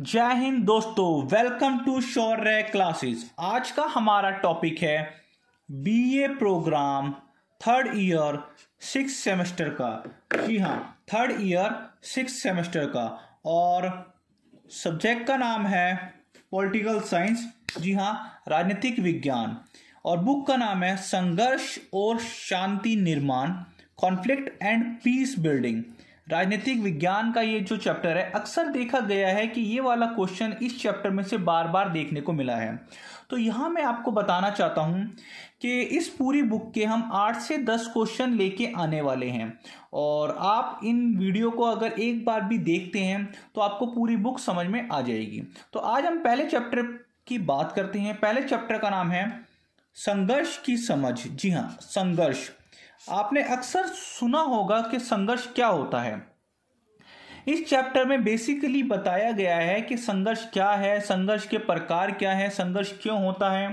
जय हिंद दोस्तों welcome to Shaurya classes आज का हमारा टॉपिक है BA program third year six semester का जी हाँ थर्ड ईयर सिक्स सेमेस्टर का और सब्जेक्ट का नाम है पॉलिटिकल साइंस जी हाँ राजनीतिक विज्ञान और बुक का नाम है संघर्ष और शांति निर्माण कॉन्फ्लिक्ट एंड पीस बिल्डिंग राजनीतिक विज्ञान का ये जो चैप्टर है अक्सर देखा गया है कि ये वाला क्वेश्चन इस चैप्टर में से बार बार देखने को मिला है तो यहाँ मैं आपको बताना चाहता हूँ कि इस पूरी बुक के हम आठ से दस क्वेश्चन लेके आने वाले हैं और आप इन वीडियो को अगर एक बार भी देखते हैं तो आपको पूरी बुक समझ में आ जाएगी तो आज हम पहले चैप्टर की बात करते हैं पहले चैप्टर का नाम है संघर्ष की समझ जी हाँ संघर्ष आपने अक्सर सुना होगा कि संघर्ष क्या होता है इस चैप्टर में बेसिकली बताया गया है कि संघर्ष क्या है संघर्ष के प्रकार क्या है संघर्ष क्यों होता है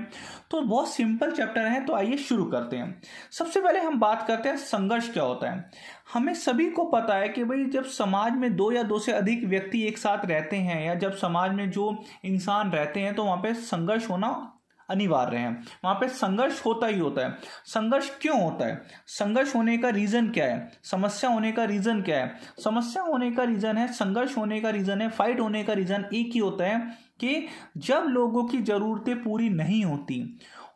तो बहुत सिंपल चैप्टर है तो आइए शुरू करते हैं सबसे पहले हम बात करते हैं संघर्ष क्या होता है हमें सभी को पता है कि भाई जब समाज में दो या दो से अधिक व्यक्ति एक साथ रहते हैं या जब समाज में जो इंसान रहते हैं तो वहाँ पे संघर्ष होना अनिवार्य है वहाँ पे संघर्ष होता ही होता है संघर्ष क्यों होता है संघर्ष होने का रीज़न क्या है समस्या होने का रीज़न क्या है समस्या होने का रीज़न है संघर्ष होने का रीज़न है फाइट होने का रीज़न एक ही होता है कि जब लोगों की ज़रूरतें पूरी नहीं होती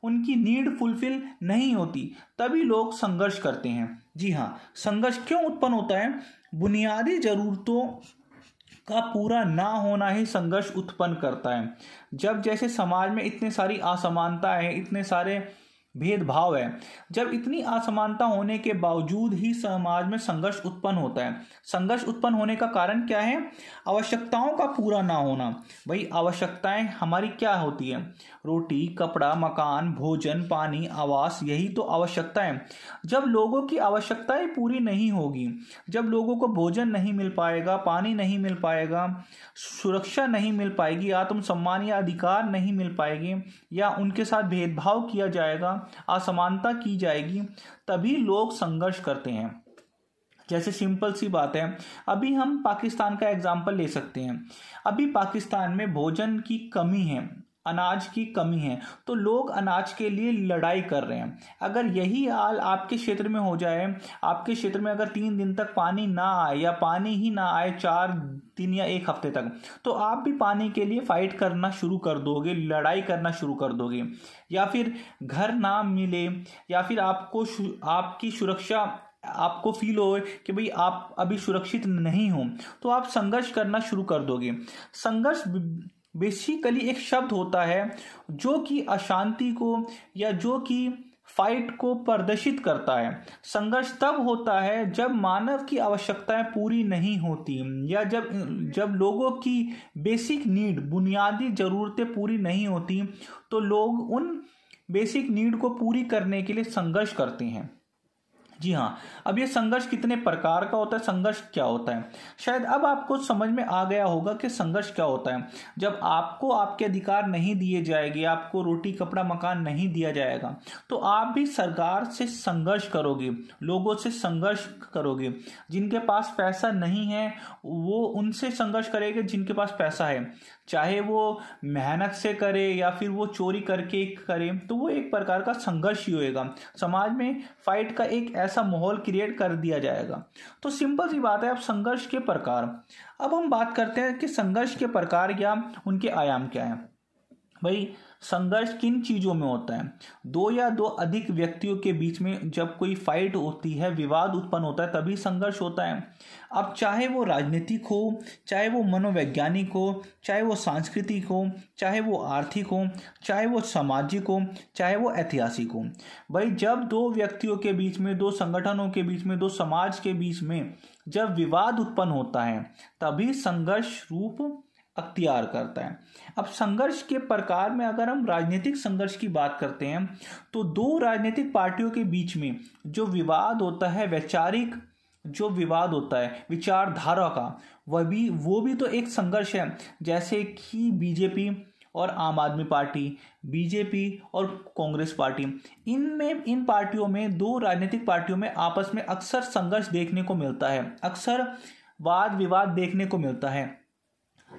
उनकी नीड फुलफिल नहीं होती तभी लोग संघर्ष करते हैं जी हाँ संघर्ष क्यों उत्पन्न होता है बुनियादी ज़रूरतों का पूरा ना होना ही संघर्ष उत्पन्न करता है जब जैसे समाज में इतने सारी असमानता है इतने सारे भेदभाव है जब इतनी असमानता होने के बावजूद ही समाज में संघर्ष उत्पन्न होता है संघर्ष उत्पन्न होने का कारण क्या है आवश्यकताओं का पूरा ना होना भाई आवश्यकताएं हमारी क्या होती है रोटी कपड़ा मकान भोजन पानी आवास यही तो आवश्यकताएं जब लोगों की आवश्यकताएं पूरी नहीं होगी जब लोगों को भोजन नहीं मिल पाएगा पानी नहीं मिल पाएगा सुरक्षा नहीं मिल पाएगी आत्मसम्मान या अधिकार नहीं मिल पाएगी या उनके साथ भेदभाव किया जाएगा असमानता की जाएगी तभी लोग संघर्ष करते हैं जैसे सिंपल सी बात है अभी हम पाकिस्तान का एग्जाम्पल ले सकते हैं अभी पाकिस्तान में भोजन की कमी है अनाज की कमी है तो लोग अनाज के लिए लड़ाई कर रहे हैं अगर यही हाल आपके क्षेत्र में हो जाए आपके क्षेत्र में अगर तीन दिन तक पानी ना आए या पानी ही ना आए चार दिन या एक हफ्ते तक तो आप भी पानी के लिए फाइट करना शुरू कर दोगे लड़ाई करना शुरू कर दोगे या फिर घर ना मिले या फिर आपको आपकी सुरक्षा आपको फील हो कि भाई आप अभी सुरक्षित नहीं हो तो आप संघर्ष करना शुरू कर दोगे संघर्ष बेसिकली एक शब्द होता है जो कि अशांति को या जो कि फाइट को प्रदर्शित करता है संघर्ष तब होता है जब मानव की आवश्यकताएं पूरी नहीं होती या जब जब लोगों की बेसिक नीड बुनियादी ज़रूरतें पूरी नहीं होती तो लोग उन बेसिक नीड को पूरी करने के लिए संघर्ष करते हैं जी हाँ अब ये संघर्ष कितने प्रकार का होता है संघर्ष क्या होता है शायद अब आपको समझ में आ गया होगा कि संघर्ष क्या होता है जब आपको आपके अधिकार नहीं दिए जाएंगे आपको रोटी कपड़ा मकान नहीं दिया जाएगा तो आप भी सरकार से संघर्ष करोगे लोगों से संघर्ष करोगे जिनके पास पैसा नहीं है वो उनसे संघर्ष करेगा जिनके पास पैसा है चाहे वो मेहनत से करे या फिर वो चोरी करके करे तो वो एक प्रकार का संघर्ष ही होएगा समाज में फाइट का एक ऐसा ऐसा माहौल क्रिएट कर दिया जाएगा तो सिंपल सी बात है अब संघर्ष के प्रकार अब हम बात करते हैं कि संघर्ष के प्रकार या उनके आयाम क्या हैं भाई संघर्ष किन चीज़ों में होता है दो या दो अधिक व्यक्तियों के बीच में जब कोई फाइट होती है विवाद उत्पन्न होता है तभी संघर्ष होता है अब चाहे वो राजनीतिक हो चाहे वो मनोवैज्ञानिक हो चाहे वो सांस्कृतिक हो चाहे वो आर्थिक हो चाहे वो सामाजिक हो चाहे वो ऐतिहासिक हो भाई जब दो व्यक्तियों के बीच में दो संगठनों के बीच में दो समाज के बीच में जब विवाद उत्पन्न होता है तभी संघर्ष रूप अख्तियार करता है अब संघर्ष के प्रकार में अगर हम राजनीतिक संघर्ष की बात करते हैं तो दो राजनीतिक पार्टियों के बीच में जो विवाद होता है वैचारिक जो विवाद होता है विचारधारा का वह भी वो भी तो एक संघर्ष है जैसे कि बीजेपी और आम आदमी पार्टी बीजेपी और कांग्रेस पार्टी इनमें इन पार्टियों में दो राजनीतिक पार्टियों में आपस में अक्सर संघर्ष देखने को मिलता है अक्सर वाद विवाद देखने को मिलता है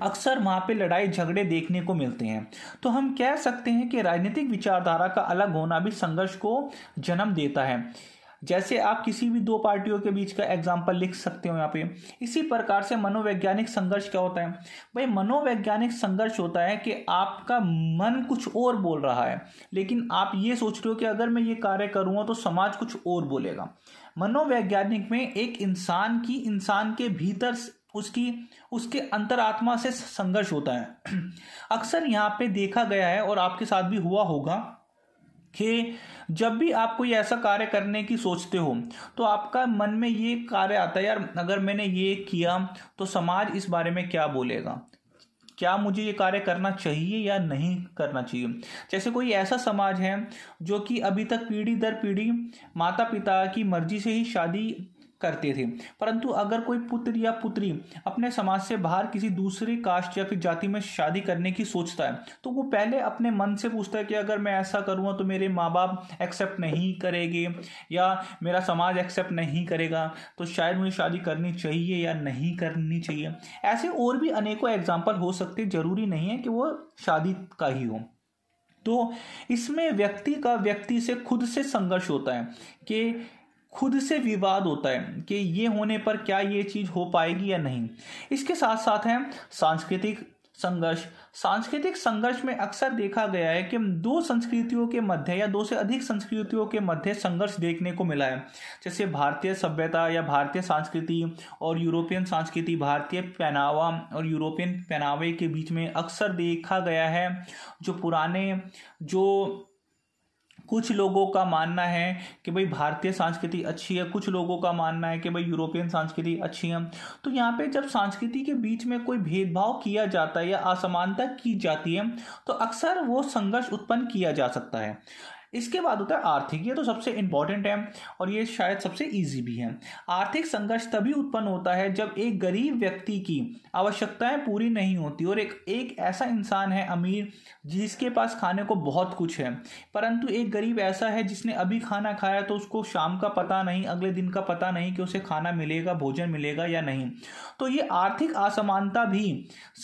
अक्सर वहाँ पे लड़ाई झगड़े देखने को मिलते हैं तो हम कह सकते हैं कि राजनीतिक विचारधारा का अलग होना भी संघर्ष को जन्म देता है जैसे आप किसी भी दो पार्टियों के बीच का एग्जाम्पल लिख सकते हो यहाँ पे इसी प्रकार से मनोवैज्ञानिक संघर्ष क्या होता है भाई मनोवैज्ञानिक संघर्ष होता है कि आपका मन कुछ और बोल रहा है लेकिन आप ये सोच रहे हो कि अगर मैं ये कार्य करूँगा तो समाज कुछ और बोलेगा मनोवैज्ञानिक में एक इंसान की इंसान के भीतर उसकी उसके अंतरात्मा से संघर्ष होता है अक्सर यहाँ पे देखा गया है और आपके साथ भी हुआ होगा कि जब भी आप कोई ऐसा कार्य करने की सोचते हो तो आपका मन में ये कार्य आता है यार अगर मैंने ये किया तो समाज इस बारे में क्या बोलेगा क्या मुझे ये कार्य करना चाहिए या नहीं करना चाहिए जैसे कोई ऐसा समाज है जो कि अभी तक पीढ़ी दर पीढ़ी माता पिता की मर्जी से ही शादी करते थे परंतु अगर कोई पुत्र या पुत्री अपने समाज से बाहर किसी दूसरे कास्ट या फिर जाति में शादी करने की सोचता है तो वो पहले अपने मन से पूछता है कि अगर मैं ऐसा करूँगा तो मेरे माँ बाप एक्सेप्ट नहीं करेंगे या मेरा समाज एक्सेप्ट नहीं करेगा तो शायद मुझे शादी करनी चाहिए या नहीं करनी चाहिए ऐसे और भी अनेकों एग्जाम्पल हो सकते ज़रूरी नहीं है कि वो शादी का ही हो तो इसमें व्यक्ति का व्यक्ति से खुद से संघर्ष होता है कि खुद से विवाद होता है कि ये होने पर क्या ये चीज़ हो पाएगी या नहीं इसके साथ साथ हैं सांस्कृतिक संघर्ष सांस्कृतिक संघर्ष में अक्सर देखा गया है कि दो संस्कृतियों के मध्य या दो से अधिक संस्कृतियों के मध्य संघर्ष देखने को मिला है जैसे भारतीय सभ्यता या भारतीय संस्कृति और यूरोपियन संस्कृति भारतीय पहनावा और यूरोपियन पहनावे के बीच में अक्सर देखा गया है जो पुराने जो कुछ लोगों का मानना है कि भाई भारतीय संस्कृति अच्छी है कुछ लोगों का मानना है कि भाई यूरोपियन संस्कृति अच्छी है तो यहाँ पे जब संस्कृति के बीच में कोई भेदभाव किया जाता है या असमानता की जाती है तो अक्सर वो संघर्ष उत्पन्न किया जा सकता है इसके बाद होता है आर्थिक ये तो सबसे इंपॉर्टेंट है और ये शायद सबसे ईजी भी है आर्थिक संघर्ष तभी उत्पन्न होता है जब एक गरीब व्यक्ति की आवश्यकताएं पूरी नहीं होती और एक एक ऐसा इंसान है अमीर जिसके पास खाने को बहुत कुछ है परंतु एक गरीब ऐसा है जिसने अभी खाना खाया तो उसको शाम का पता नहीं अगले दिन का पता नहीं कि उसे खाना मिलेगा भोजन मिलेगा या नहीं तो ये आर्थिक असमानता भी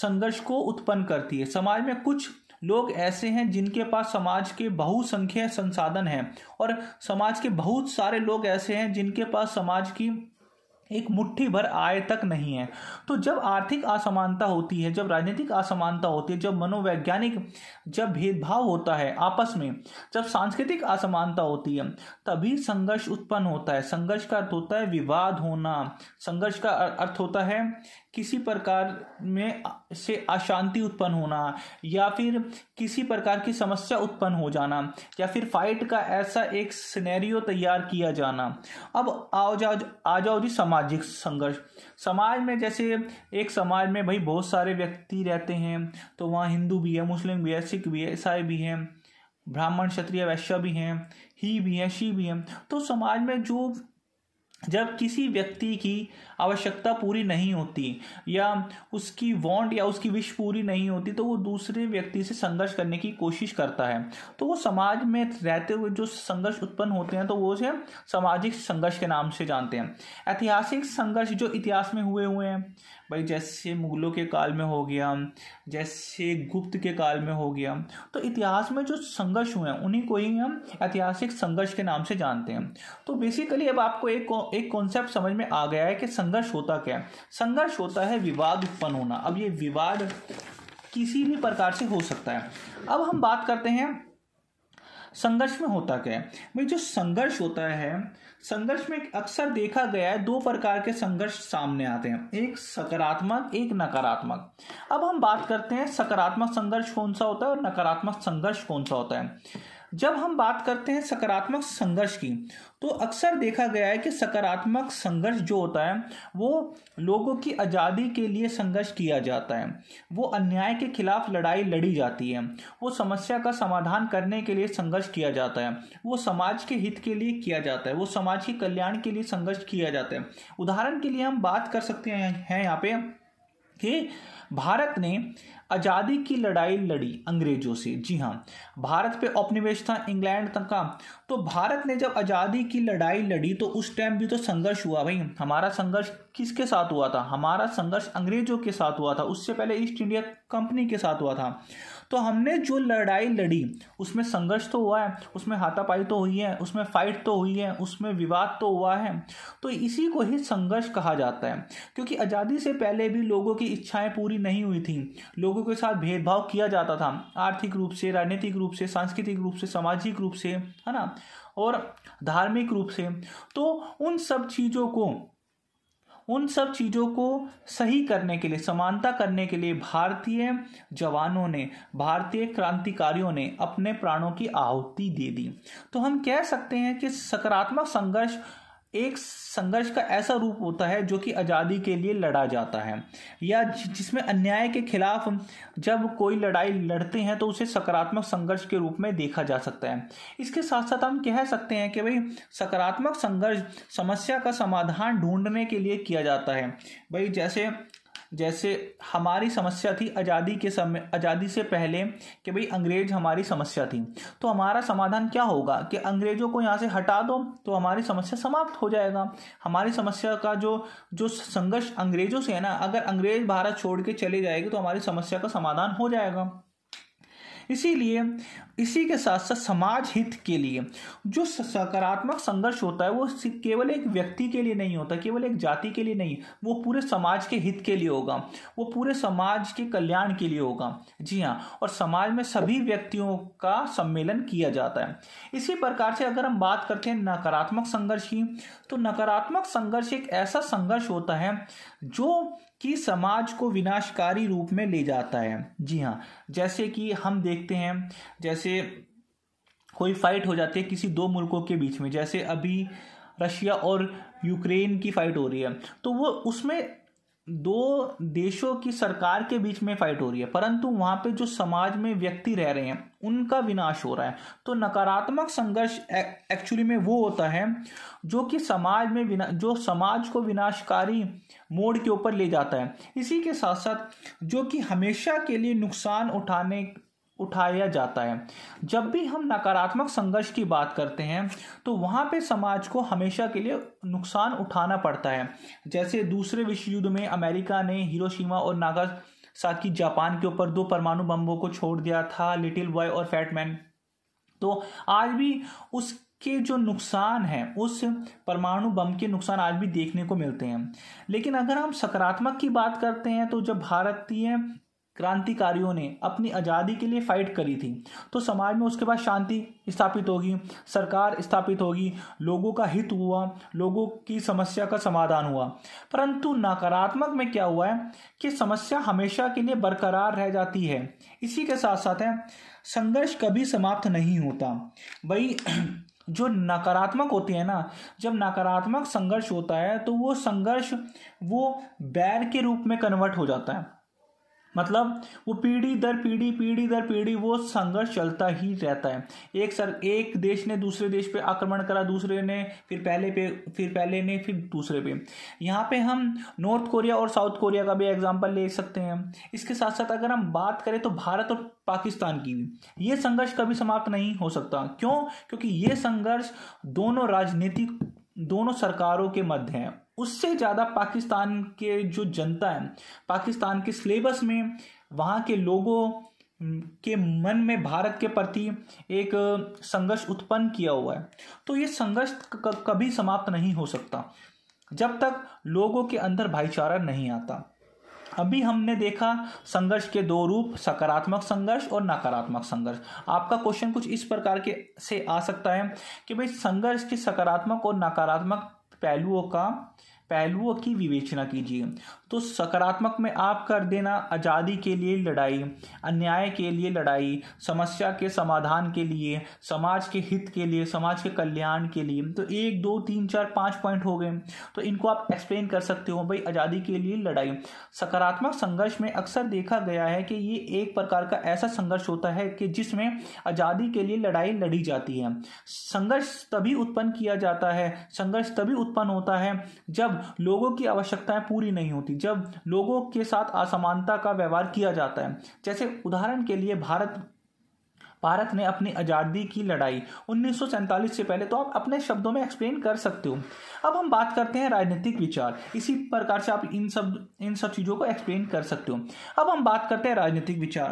संघर्ष को उत्पन्न करती है समाज में कुछ लोग ऐसे हैं जिनके पास समाज के बहुसंख्य संसाधन हैं और समाज के बहुत सारे लोग ऐसे हैं जिनके पास समाज की एक मुट्ठी भर आय तक नहीं है तो जब आर्थिक असमानता होती है जब राजनीतिक असमानता होती है जब मनोवैज्ञानिक जब भेदभाव होता है आपस में जब सांस्कृतिक असमानता होती है तभी संघर्ष उत्पन्न होता है संघर्ष का अर्थ होता है विवाद होना संघर्ष का अर्थ होता है किसी प्रकार में से अशांति उत्पन्न होना या फिर किसी प्रकार की समस्या उत्पन्न हो जाना या फिर फाइट का ऐसा एक सिनेरियो तैयार किया जाना अब आ जाओ आ जाओ जी समाज सामाजिक संघर्ष समाज में जैसे एक समाज में भाई बहुत सारे व्यक्ति रहते हैं तो वहाँ हिंदू भी है मुस्लिम भी है सिख भी है ईसाई भी हैं ब्राह्मण क्षत्रिय वैश्य भी हैं ही भी हैं शी भी हैं तो समाज में जो जब किसी व्यक्ति की आवश्यकता पूरी नहीं होती या उसकी वांट या उसकी विश पूरी नहीं होती तो वो दूसरे व्यक्ति से संघर्ष करने की कोशिश करता है तो वो समाज में रहते हुए जो संघर्ष उत्पन्न होते हैं तो वो उसे सामाजिक संघर्ष के नाम से जानते हैं ऐतिहासिक संघर्ष जो इतिहास में हुए हुए हैं भाई जैसे मुगलों के काल में हो गया जैसे गुप्त के काल में हो गया तो इतिहास में जो संघर्ष हुए हैं उन्हीं को ही हम ऐतिहासिक संघर्ष के नाम से जानते हैं तो बेसिकली अब आपको एक एक कॉन्सेप्ट समझ में आ गया है कि संघर्ष होता क्या है संघर्ष होता है विवाद उत्पन्न होना अब ये विवाद किसी भी प्रकार से हो सकता है अब हम बात करते हैं संघर्ष में होता क्या है भाई जो संघर्ष होता है संघर्ष में अक्सर देखा गया है दो प्रकार के संघर्ष सामने आते हैं एक सकारात्मक एक नकारात्मक अब हम बात करते हैं सकारात्मक संघर्ष कौन सा होता है और नकारात्मक संघर्ष कौन सा होता है जब हम बात करते हैं सकारात्मक संघर्ष की तो अक्सर देखा गया है कि सकारात्मक संघर्ष जो होता है वो लोगों की आज़ादी के लिए संघर्ष किया जाता है वो अन्याय के खिलाफ लड़ाई लड़ी जाती है वो समस्या का समाधान करने के लिए संघर्ष किया जाता है वो समाज के हित के लिए किया जाता है वो समाज के कल्याण के लिए संघर्ष किया जाता है उदाहरण के लिए हम बात कर सकते हैं यहाँ पे कि भारत ने आज़ादी की लड़ाई लड़ी अंग्रेजों से जी हाँ भारत पे औपनिवेश था इंग्लैंड तक का तो भारत ने जब आज़ादी की लड़ाई लड़ी तो उस टाइम भी तो संघर्ष हुआ भाई हमारा संघर्ष किसके साथ हुआ था हमारा संघर्ष अंग्रेजों के साथ हुआ था उससे पहले ईस्ट इंडिया कंपनी के साथ हुआ था तो हमने जो लड़ाई लड़ी उसमें संघर्ष तो हुआ है उसमें हाथापाई तो हुई है उसमें फाइट तो हुई है उसमें विवाद तो हुआ है तो इसी को ही संघर्ष कहा जाता है क्योंकि आज़ादी से पहले भी लोगों की इच्छाएं पूरी नहीं हुई थी लोगों के साथ भेदभाव किया जाता था आर्थिक रूप से राजनीतिक रूप से सांस्कृतिक रूप से सामाजिक रूप से है ना और धार्मिक रूप से तो उन सब चीज़ों को उन सब चीज़ों को सही करने के लिए समानता करने के लिए भारतीय जवानों ने भारतीय क्रांतिकारियों ने अपने प्राणों की आहुति दे दी तो हम कह सकते हैं कि सकारात्मक संघर्ष एक संघर्ष का ऐसा रूप होता है जो कि आज़ादी के लिए लड़ा जाता है या जिसमें अन्याय के खिलाफ जब कोई लड़ाई लड़ते हैं तो उसे सकारात्मक संघर्ष के रूप में देखा जा सकता है इसके साथ साथ हम कह सकते हैं कि भाई सकारात्मक संघर्ष समस्या का समाधान ढूंढने के लिए किया जाता है भाई जैसे जैसे हमारी समस्या थी आज़ादी के समय आज़ादी से पहले कि भाई अंग्रेज हमारी समस्या थी तो हमारा समाधान क्या होगा कि अंग्रेज़ों को यहाँ से हटा दो तो हमारी समस्या समाप्त हो जाएगा हमारी समस्या का जो जो संघर्ष अंग्रेज़ों से है ना अगर अंग्रेज़ भारत छोड़ के चले जाएंगे तो हमारी समस्या का समाधान हो जाएगा इसीलिए इसी के साथ साथ समाज हित के लिए जो सकारात्मक संघर्ष होता है वो केवल एक व्यक्ति के लिए नहीं होता केवल एक जाति के लिए नहीं वो पूरे समाज के हित के लिए होगा वो पूरे समाज के कल्याण के लिए होगा जी हाँ और समाज में सभी व्यक्तियों का सम्मेलन किया जाता है इसी प्रकार से अगर हम बात करते हैं नकारात्मक संघर्ष की तो नकारात्मक संघर्ष एक ऐसा संघर्ष होता है जो कि समाज को विनाशकारी रूप में ले जाता है जी हाँ जैसे कि हम देखते हैं जैसे कोई फाइट हो जाती है किसी दो मुल्कों के बीच में जैसे अभी रशिया और यूक्रेन की फाइट हो रही है तो वो उसमें दो देशों की सरकार के बीच में फाइट हो रही है परंतु वहां पे जो समाज में व्यक्ति रह रहे हैं उनका विनाश हो रहा है तो नकारात्मक संघर्ष एक्चुअली में वो होता है जो कि समाज में विना जो समाज को विनाशकारी मोड के ऊपर ले जाता है इसी के साथ साथ जो कि हमेशा के लिए नुकसान उठाने उठाया जाता है जब भी हम नकारात्मक संघर्ष की बात करते हैं तो वहाँ पे समाज को हमेशा के लिए नुकसान उठाना पड़ता है जैसे दूसरे विश्व युद्ध में अमेरिका ने हिरोशिमा और नागा नागासाकी जापान के ऊपर दो परमाणु बम्बों को छोड़ दिया था लिटिल बॉय और फैटमैन तो आज भी उस के जो नुकसान है उस परमाणु बम के नुकसान आज भी देखने को मिलते हैं लेकिन अगर हम सकारात्मक की बात करते हैं तो जब भारतीय क्रांतिकारियों ने अपनी आज़ादी के लिए फाइट करी थी तो समाज में उसके बाद शांति स्थापित होगी सरकार स्थापित होगी लोगों का हित हुआ लोगों की समस्या का समाधान हुआ परंतु नकारात्मक में क्या हुआ है कि समस्या हमेशा के लिए बरकरार रह जाती है इसी के साथ साथ है संघर्ष कभी समाप्त नहीं होता भाई जो नकारात्मक होती है ना जब नकारात्मक संघर्ष होता है तो वो संघर्ष वो बैर के रूप में कन्वर्ट हो जाता है मतलब वो पीढ़ी दर पीढ़ी पीढ़ी दर पीढ़ी वो संघर्ष चलता ही रहता है एक सर एक देश ने दूसरे देश पे आक्रमण करा दूसरे ने फिर पहले पे फिर पहले ने फिर दूसरे पे यहाँ पे हम नॉर्थ कोरिया और साउथ कोरिया का भी एग्जाम्पल ले सकते हैं इसके साथ साथ अगर हम बात करें तो भारत और पाकिस्तान की भी ये संघर्ष कभी समाप्त नहीं हो सकता क्यों क्योंकि ये संघर्ष दोनों राजनीतिक दोनों सरकारों के मध्य हैं उससे ज़्यादा पाकिस्तान के जो जनता है पाकिस्तान के सिलेबस में वहाँ के लोगों के मन में भारत के प्रति एक संघर्ष उत्पन्न किया हुआ है तो ये संघर्ष कभी समाप्त नहीं हो सकता जब तक लोगों के अंदर भाईचारा नहीं आता अभी हमने देखा संघर्ष के दो रूप सकारात्मक संघर्ष और नकारात्मक संघर्ष आपका क्वेश्चन कुछ इस प्रकार के से आ सकता है कि भाई संघर्ष के सकारात्मक और नकारात्मक पहलुओं का पहलुओं की विवेचना कीजिए तो सकारात्मक में आप कर देना आज़ादी के लिए लड़ाई अन्याय के लिए लड़ाई समस्या के समाधान के लिए समाज के हित के लिए समाज के कल्याण के लिए तो एक दो तीन चार पाँच पॉइंट हो गए तो इनको आप एक्सप्लेन कर सकते हो भाई आज़ादी के लिए लड़ाई सकारात्मक संघर्ष में अक्सर देखा गया है कि ये एक प्रकार का ऐसा संघर्ष होता है कि जिसमें आज़ादी के लिए लड़ाई लड़ी जाती है संघर्ष तभी उत्पन्न किया जाता है संघर्ष तभी उत्पन्न होता है जब लोगों की आवश्यकताएं पूरी नहीं होती जब लोगों के साथ असमानता का व्यवहार किया जाता है जैसे उदाहरण के लिए भारत भारत ने अपनी आज़ादी की लड़ाई उन्नीस से पहले तो आप अपने शब्दों में एक्सप्लेन कर सकते हो अब हम बात करते हैं राजनीतिक विचार इसी प्रकार से आप इन सब इन सब चीज़ों को एक्सप्लेन कर सकते हो अब हम बात करते हैं राजनीतिक विचार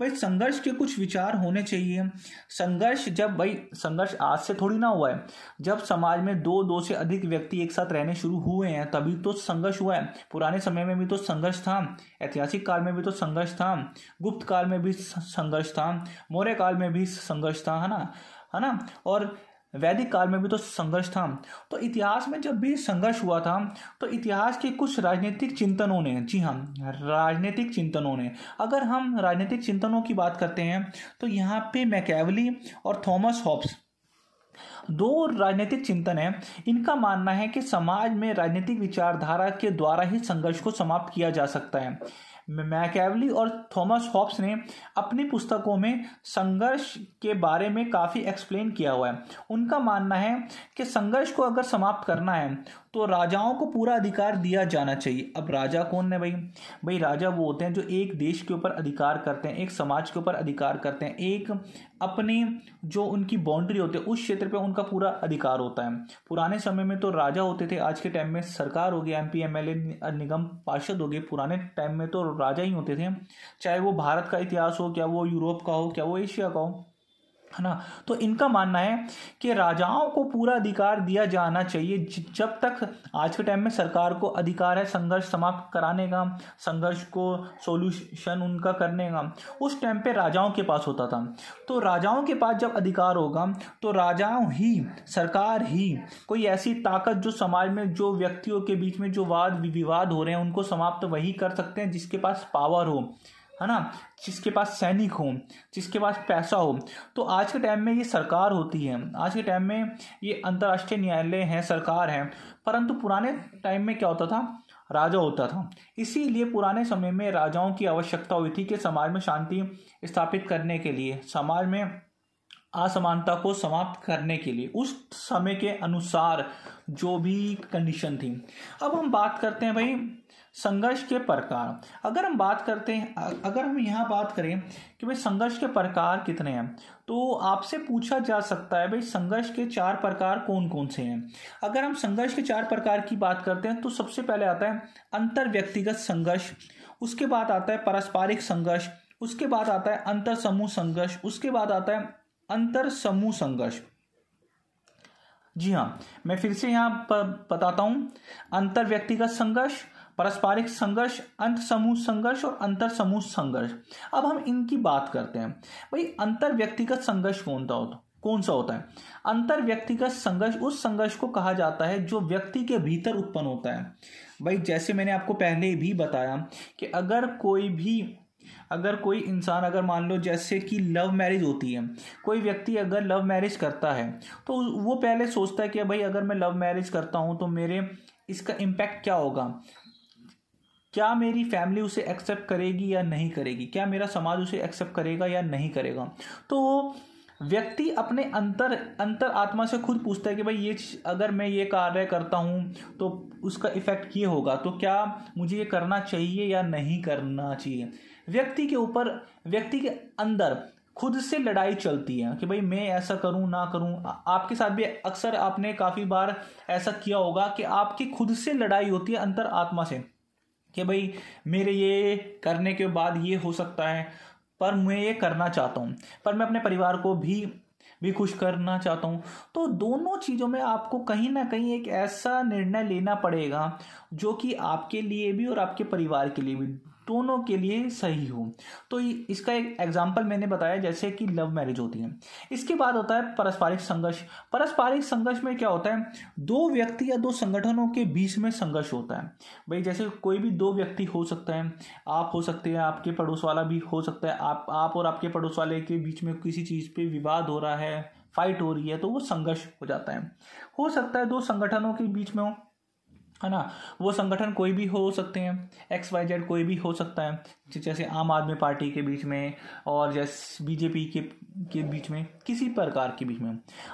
भाई संघर्ष के कुछ विचार होने चाहिए संघर्ष जब भाई संघर्ष आज से थोड़ी ना हुआ है जब समाज में दो दो से अधिक व्यक्ति एक साथ रहने शुरू हुए हैं तभी तो संघर्ष हुआ है पुराने समय में भी तो संघर्ष था ऐतिहासिक काल में भी तो संघर्ष था गुप्त काल में भी संघर्ष था मौर्य काल काल में भी संघर्ष था है ना है ना और वैदिक काल में भी तो संघर्ष था तो इतिहास में जब भी संघर्ष हुआ था तो इतिहास के कुछ राजनीतिक चिंतनों ने जी हाँ राजनीतिक चिंतनों ने अगर हम राजनीतिक चिंतनों की बात करते हैं तो यहाँ पे मैकेवली और थॉमस हॉब्स दो राजनीतिक चिंतन हैं इनका मानना है कि समाज में राजनीतिक विचारधारा के द्वारा ही संघर्ष को समाप्त किया जा सकता है मैकेवली और थॉमस हॉब्स ने अपनी पुस्तकों में संघर्ष के बारे में काफ़ी एक्सप्लेन किया हुआ है उनका मानना है कि संघर्ष को अगर समाप्त करना है तो राजाओं को पूरा अधिकार दिया जाना चाहिए अब राजा कौन है भाई भाई राजा वो होते हैं जो एक देश के ऊपर अधिकार करते हैं एक समाज के ऊपर अधिकार करते हैं एक अपने जो उनकी बाउंड्री होती है उस क्षेत्र पे उनका पूरा अधिकार होता है पुराने समय में तो राजा होते थे आज के टाइम में सरकार हो गई M P M L A निगम पार्षद हो गए पुराने टाइम में तो राजा ही होते थे चाहे वो भारत का इतिहास हो क्या वो यूरोप का हो क्या वो एशिया का हो है ना तो इनका मानना है कि राजाओं को पूरा अधिकार दिया जाना चाहिए जब तक आज के टाइम में सरकार को अधिकार है संघर्ष समाप्त कराने का संघर्ष को सोल्यूशन उनका करने का उस टाइम पे राजाओं के पास होता था तो राजाओं के पास जब अधिकार होगा तो राजाओं ही सरकार ही कोई ऐसी ताकत जो समाज में जो व्यक्तियों के बीच में जो वाद विवाद हो रहे हैं उनको समाप्त वही कर सकते हैं जिसके पास पावर हो है ना जिसके पास सैनिक हो जिसके पास पैसा हो तो आज के टाइम में ये सरकार होती है आज के टाइम में ये अंतर्राष्ट्रीय न्यायालय हैं सरकार है परंतु पुराने टाइम में क्या होता था राजा होता था इसीलिए पुराने समय में राजाओं की आवश्यकता हुई थी कि समाज में शांति स्थापित करने के लिए समाज में असमानता को समाप्त करने के लिए उस समय के अनुसार जो भी कंडीशन थी अब हम बात करते हैं भाई संघर्ष के प्रकार अगर हम बात करते हैं अगर हम यहाँ बात करें कि भाई संघर्ष के प्रकार कितने हैं तो आपसे पूछा जा सकता है भाई संघर्ष के चार प्रकार कौन कौन से हैं अगर हम संघर्ष के चार प्रकार की बात करते हैं तो सबसे पहले आता है अंतर व्यक्तिगत संघर्ष उसके बाद आता है पारस्परिक संघर्ष उसके बाद आता है अंतर समूह संघर्ष उसके बाद आता है अंतर समूह संघर्ष जी हाँ मैं फिर से यहाँ बताता हूँ अंतर व्यक्तिगत संघर्ष पारस्परिक संघर्ष अंत समूह संघर्ष और अंतर समूह संघर्ष अब हम इनकी बात करते हैं भाई अंतर व्यक्तिगत संघर्ष कौन सा होता कौन सा होता है अंतर व्यक्तिगत संघर्ष उस संघर्ष को कहा जाता है जो व्यक्ति के भीतर उत्पन्न होता है भाई जैसे मैंने आपको पहले भी बताया कि अगर कोई भी अगर कोई इंसान अगर मान लो जैसे कि लव मैरिज होती है कोई व्यक्ति अगर लव मैरिज करता है तो वो पहले सोचता है कि भाई अगर मैं लव मैरिज करता हूँ तो मेरे इसका इम्पैक्ट क्या होगा क्या मेरी फैमिली उसे एक्सेप्ट करेगी या नहीं करेगी क्या मेरा समाज उसे एक्सेप्ट करेगा या नहीं करेगा तो व्यक्ति अपने अंतर अंतर आत्मा से खुद पूछता है कि भाई ये अगर मैं ये कार्य करता हूँ तो उसका इफेक्ट ये होगा तो क्या मुझे ये करना चाहिए या नहीं करना चाहिए व्यक्ति के ऊपर व्यक्ति के अंदर खुद से लड़ाई चलती है कि भाई मैं ऐसा करूं ना करूं आपके साथ भी अक्सर आपने काफ़ी बार ऐसा किया होगा कि आपकी खुद से लड़ाई होती है अंतर आत्मा से कि भाई मेरे ये करने के बाद ये हो सकता है पर मैं ये करना चाहता हूँ पर मैं अपने परिवार को भी भी खुश करना चाहता हूँ तो दोनों चीज़ों में आपको कहीं ना कहीं एक ऐसा निर्णय लेना पड़ेगा जो कि आपके लिए भी और आपके परिवार के लिए भी दोनों के लिए सही हो तो इसका एक एग्जाम्पल मैंने बताया जैसे कि लव मैरिज होती है इसके बाद होता है पारस्परिक संघर्ष पारस्परिक संघर्ष में क्या होता है दो व्यक्ति या दो संगठनों के बीच में संघर्ष होता है भाई जैसे कोई भी दो व्यक्ति हो सकता है आप हो सकते हैं आपके पड़ोस वाला भी हो सकता है आप आप और आपके पड़ोस वाले के बीच में किसी चीज़ पे विवाद हो रहा है फाइट हो रही है तो वो संघर्ष हो जाता है हो सकता है दो संगठनों के बीच में हो है ना वो संगठन कोई भी हो सकते हैं एक्स वाई जेड कोई भी हो सकता है जैसे आम आदमी पार्टी के बीच में और जैसे बीजेपी के के बीच में किसी प्रकार के बीच में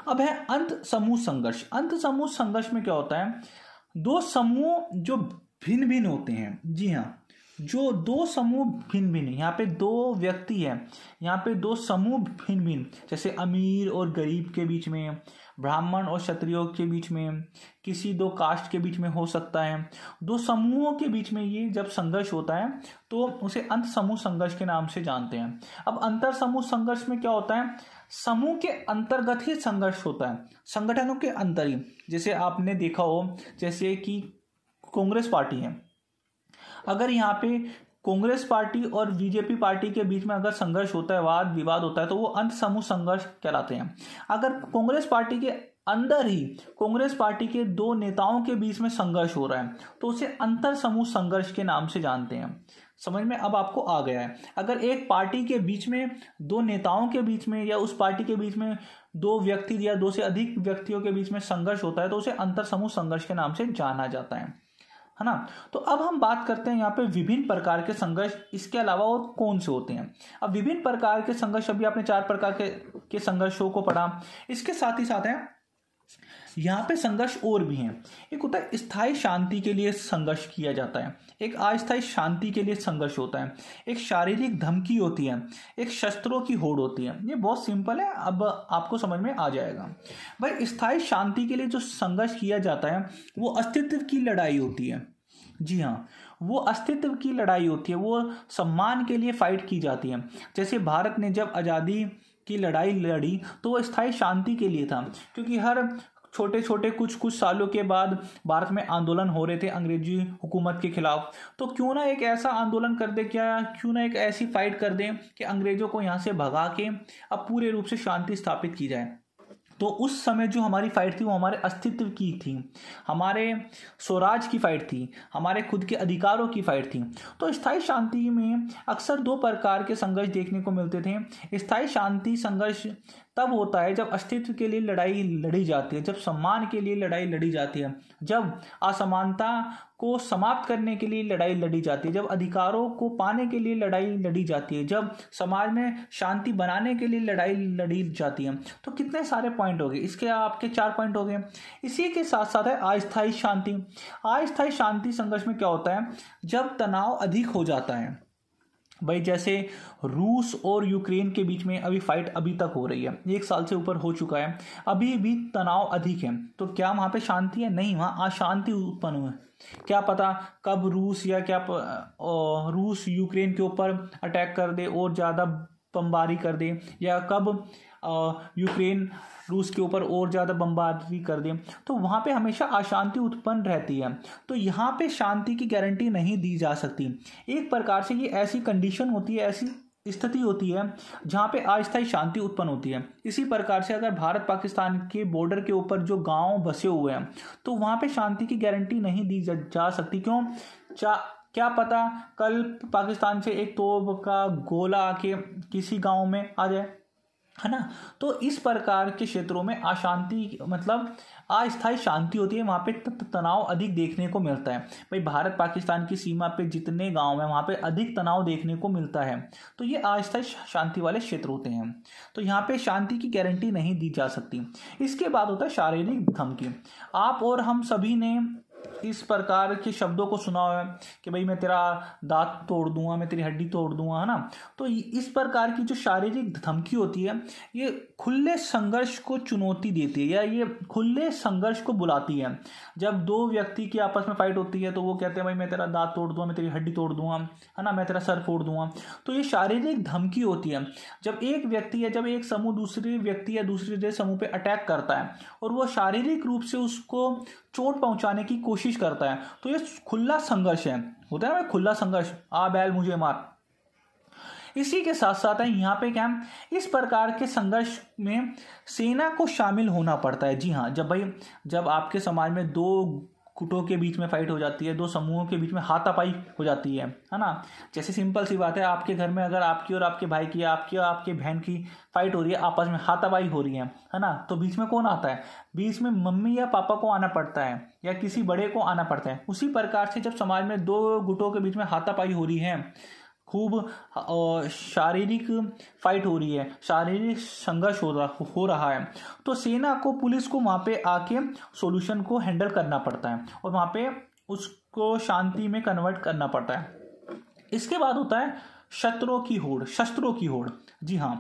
अब है अंत समूह संघर्ष अंत समूह संघर्ष में क्या होता है दो समूह जो भिन्न भिन्न होते हैं जी हाँ जो दो समूह भिन्न भिन्न यहाँ पे दो व्यक्ति है यहाँ पे दो समूह भिन्न भिन्न जैसे अमीर और गरीब के बीच में ब्राह्मण और क्षत्रियो के बीच में किसी दो कास्ट के बीच में हो सकता है दो समूहों के बीच में ये जब संघर्ष होता है तो उसे अंत समूह संघर्ष के नाम से जानते हैं अब अंतर समूह संघर्ष में क्या होता है समूह के अंतर्गत ही संघर्ष होता है संगठनों के अंतर ही जैसे आपने देखा हो जैसे कि कांग्रेस पार्टी है अगर यहाँ पे कांग्रेस पार्टी और बीजेपी पार्टी के बीच में अगर संघर्ष होता है वाद विवाद होता है तो वो अंत समूह संघर्ष कहलाते हैं अगर कांग्रेस पार्टी के अंदर ही कांग्रेस पार्टी के दो नेताओं के बीच में संघर्ष हो रहा है तो उसे अंतर समूह संघर्ष के नाम से जानते हैं समझ में अब आपको आ गया है अगर एक पार्टी के बीच में दो नेताओं के बीच में या उस पार्टी के बीच में दो व्यक्ति या दो से अधिक व्यक्तियों के बीच में संघर्ष होता है तो उसे अंतर समूह संघर्ष के नाम से जाना जाता है है ना तो अब हम बात करते हैं यहाँ पे विभिन्न प्रकार के संघर्ष इसके अलावा और कौन से होते हैं अब विभिन्न प्रकार के संघर्ष अभी आपने चार प्रकार के के संघर्षों को पढ़ा इसके साथ ही साथ है यहाँ पे संघर्ष और भी हैं एक होता है स्थायी शांति के लिए संघर्ष किया जाता है एक अस्थायी शांति के लिए संघर्ष होता है एक शारीरिक धमकी होती है एक शस्त्रों की होड़ होती है ये बहुत सिंपल है अब आपको समझ में आ जाएगा भाई स्थायी शांति के लिए जो संघर्ष किया जाता है वो अस्तित्व की लड़ाई होती है जी हाँ वो अस्तित्व की लड़ाई होती है वो सम्मान के लिए फाइट की जाती है जैसे भारत ने जब आज़ादी की लड़ाई लड़ी तो वो स्थायी शांति के लिए था क्योंकि हर छोटे छोटे कुछ कुछ सालों के बाद भारत में आंदोलन हो रहे थे अंग्रेजी हुकूमत के खिलाफ तो क्यों ना एक ऐसा आंदोलन कर दे क्या क्यों ना एक ऐसी फाइट कर दें कि अंग्रेज़ों को यहाँ से भगा के अब पूरे रूप से शांति स्थापित की जाए तो उस समय जो हमारी फाइट थी वो हमारे अस्तित्व की थी हमारे स्वराज की फाइट थी हमारे खुद के अधिकारों की फाइट थी तो स्थायी शांति में अक्सर दो प्रकार के संघर्ष देखने को मिलते थे स्थायी शांति संघर्ष तब होता है जब अस्तित्व के लिए लड़ाई लड़ी जाती है जब सम्मान के लिए लड़ाई लड़ी जाती है जब असमानता को समाप्त करने के लिए लड़ाई लड़ी जाती है जब अधिकारों को पाने के लिए लड़ाई लड़ी जाती है जब समाज में शांति बनाने के लिए लड़ाई लड़ी जाती है तो कितने सारे पॉइंट हो गए इसके आपके चार पॉइंट हो गए इसी के साथ साथ है अस्थायी शांति अस्थायी शांति संघर्ष में क्या होता है जब तनाव अधिक हो जाता है भाई जैसे रूस और यूक्रेन के बीच में अभी फाइट अभी तक हो रही है एक साल से ऊपर हो चुका है अभी भी तनाव अधिक है तो क्या वहाँ पे शांति है नहीं वहाँ अशांति उत्पन्न हुई क्या पता कब रूस या क्या प, रूस यूक्रेन के ऊपर अटैक कर दे और ज़्यादा बमबारी कर दे या कब यूक्रेन रूस के ऊपर और ज़्यादा बम्बारी कर दें तो वहाँ पे हमेशा अशांति उत्पन्न रहती है तो यहाँ पे शांति की गारंटी नहीं दी जा सकती एक प्रकार से ये ऐसी कंडीशन होती है ऐसी स्थिति होती है जहाँ पे अस्थायी शांति उत्पन्न होती है इसी प्रकार से अगर भारत पाकिस्तान के बॉर्डर के ऊपर जो गांव बसे हुए हैं तो वहाँ पे शांति की गारंटी नहीं दी जा, जा सकती क्यों चा क्या पता कल पाकिस्तान से एक तोप का गोला आके किसी गांव में आ जाए है ना तो इस प्रकार के क्षेत्रों में अशांति मतलब अस्थायी शांति होती है वहाँ पे तनाव अधिक देखने को मिलता है भाई भारत पाकिस्तान की सीमा पे जितने गांव हैं वहाँ पे अधिक तनाव देखने को मिलता है तो ये अस्थायी शांति वाले क्षेत्र होते हैं तो यहाँ पे शांति की गारंटी नहीं दी जा सकती इसके बाद होता है शारीरिक धमकी आप और हम सभी ने इस प्रकार के शब्दों को सुना हुआ है कि भाई मैं तेरा दांत तोड़ दूंगा मैं तेरी हड्डी तोड़ दूंगा है ना तो इस प्रकार की जो शारीरिक धमकी होती है ये खुले संघर्ष को चुनौती देती है या ये खुले संघर्ष को बुलाती है जब दो व्यक्ति की आपस में फाइट होती है तो वो कहते हैं भाई मैं तेरा दांत तोड़ दूंगा मैं तेरी हड्डी तोड़ दूंगा है ना मैं तेरा सर फोड़ दूंगा तो ये शारीरिक धमकी होती है जब एक व्यक्ति या जब एक समूह दूसरे व्यक्ति या दूसरे समूह पर अटैक करता है और वो शारीरिक रूप से उसको चोट पहुंचाने की कोशिश कोशिश करता है तो ये खुला संघर्ष है होता है ना खुला संघर्ष आ बैल मुझे मार इसी के साथ साथ है यहाँ पे क्या इस प्रकार के संघर्ष में सेना को शामिल होना पड़ता है जी हाँ जब भाई जब आपके समाज में दो कुटों के बीच में फाइट हो जाती है दो समूहों के बीच में हाथापाई हो जाती है है ना जैसे सिंपल सी बात है आपके घर में अगर आपकी और आपके भाई की आपकी और आपके बहन की फाइट हो रही है आपस में हाथापाई हो रही है है ना तो बीच में कौन आता है बीच में मम्मी या पापा को आना पड़ता है या किसी बड़े को आना पड़ता है उसी प्रकार से जब समाज में दो गुटों के बीच में हाथापाई हो रही है खूब शारीरिक फाइट हो रही है शारीरिक संघर्ष हो रहा हो रहा है तो सेना को पुलिस को वहाँ पे आके सॉल्यूशन को हैंडल करना पड़ता है और वहाँ पे उसको शांति में कन्वर्ट करना पड़ता है इसके बाद होता है शत्रों की होड़ शस्त्रों की होड़ जी हाँ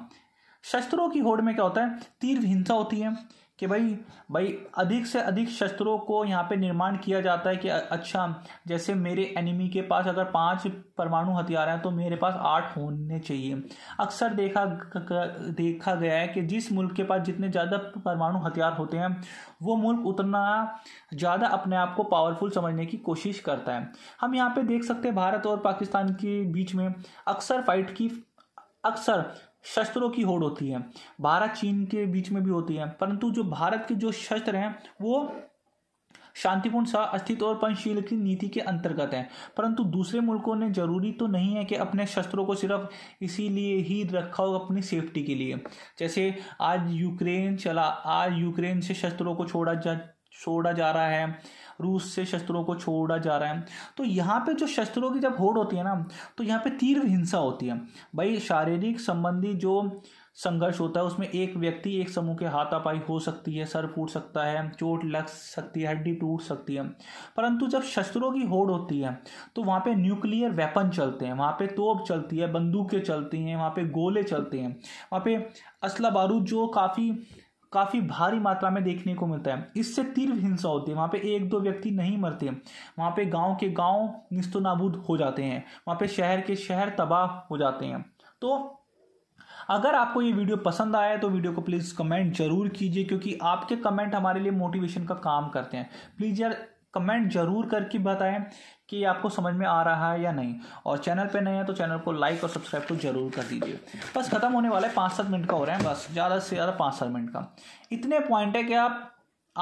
शस्त्रों की होड़ में क्या होता है तीव्र हिंसा होती है कि भाई भाई अधिक से अधिक शस्त्रों को यहाँ पे निर्माण किया जाता है कि अच्छा जैसे मेरे एनिमी के पास अगर पांच परमाणु हथियार हैं तो मेरे पास आठ होने चाहिए अक्सर देखा देखा गया है कि जिस मुल्क के पास जितने ज़्यादा परमाणु हथियार होते हैं वो मुल्क उतना ज़्यादा अपने आप को पावरफुल समझने की कोशिश करता है हम यहाँ पे देख सकते हैं भारत और पाकिस्तान के बीच में अक्सर फाइट की अक्सर शस्त्रों की होड़ होती है भारत चीन के बीच में भी होती है परंतु जो भारत के जो शस्त्र हैं वो शांतिपूर्ण सा अस्तित्व और पंचशील की नीति के अंतर्गत है परंतु दूसरे मुल्कों ने जरूरी तो नहीं है कि अपने शस्त्रों को सिर्फ इसीलिए ही रखा हो अपनी सेफ्टी के लिए जैसे आज यूक्रेन चला आज यूक्रेन से शस्त्रों को छोड़ा जा छोड़ा जा रहा है रूस से शस्त्रों को छोड़ा जा रहा है तो यहाँ पे जो शस्त्रों की जब होड़ होती है ना तो यहाँ पे तीव्र हिंसा होती है भाई शारीरिक संबंधी जो संघर्ष होता है उसमें एक व्यक्ति एक समूह के हाथापाई हो सकती है सर फूट सकता है चोट लग सकती है हड्डी टूट सकती है परंतु जब शस्त्रों की होड़ होती है तो वहाँ पे न्यूक्लियर वेपन चलते हैं वहाँ पे तोप चलती है बंदूकें चलती हैं वहाँ पे गोले चलते हैं वहाँ पे असला बारूद जो काफ़ी काफ़ी भारी मात्रा में देखने को मिलता है इससे तीव्र हिंसा होती है वहाँ पे एक दो व्यक्ति नहीं मरते वहाँ पे गांव के गांव निस्तो नाबूद हो जाते हैं वहाँ पे शहर के शहर तबाह हो जाते हैं तो अगर आपको ये वीडियो पसंद आया है तो वीडियो को प्लीज़ कमेंट जरूर कीजिए क्योंकि आपके कमेंट हमारे लिए मोटिवेशन का काम करते हैं प्लीज़ यार कमेंट जरूर करके बताएं कि आपको समझ में आ रहा है या नहीं और चैनल पे नए हैं तो चैनल को लाइक और सब्सक्राइब तो जरूर कर दीजिए बस ख़त्म होने वाला है पाँच सात मिनट का हो रहा है बस ज़्यादा से ज़्यादा पाँच सात मिनट का इतने पॉइंट है कि आप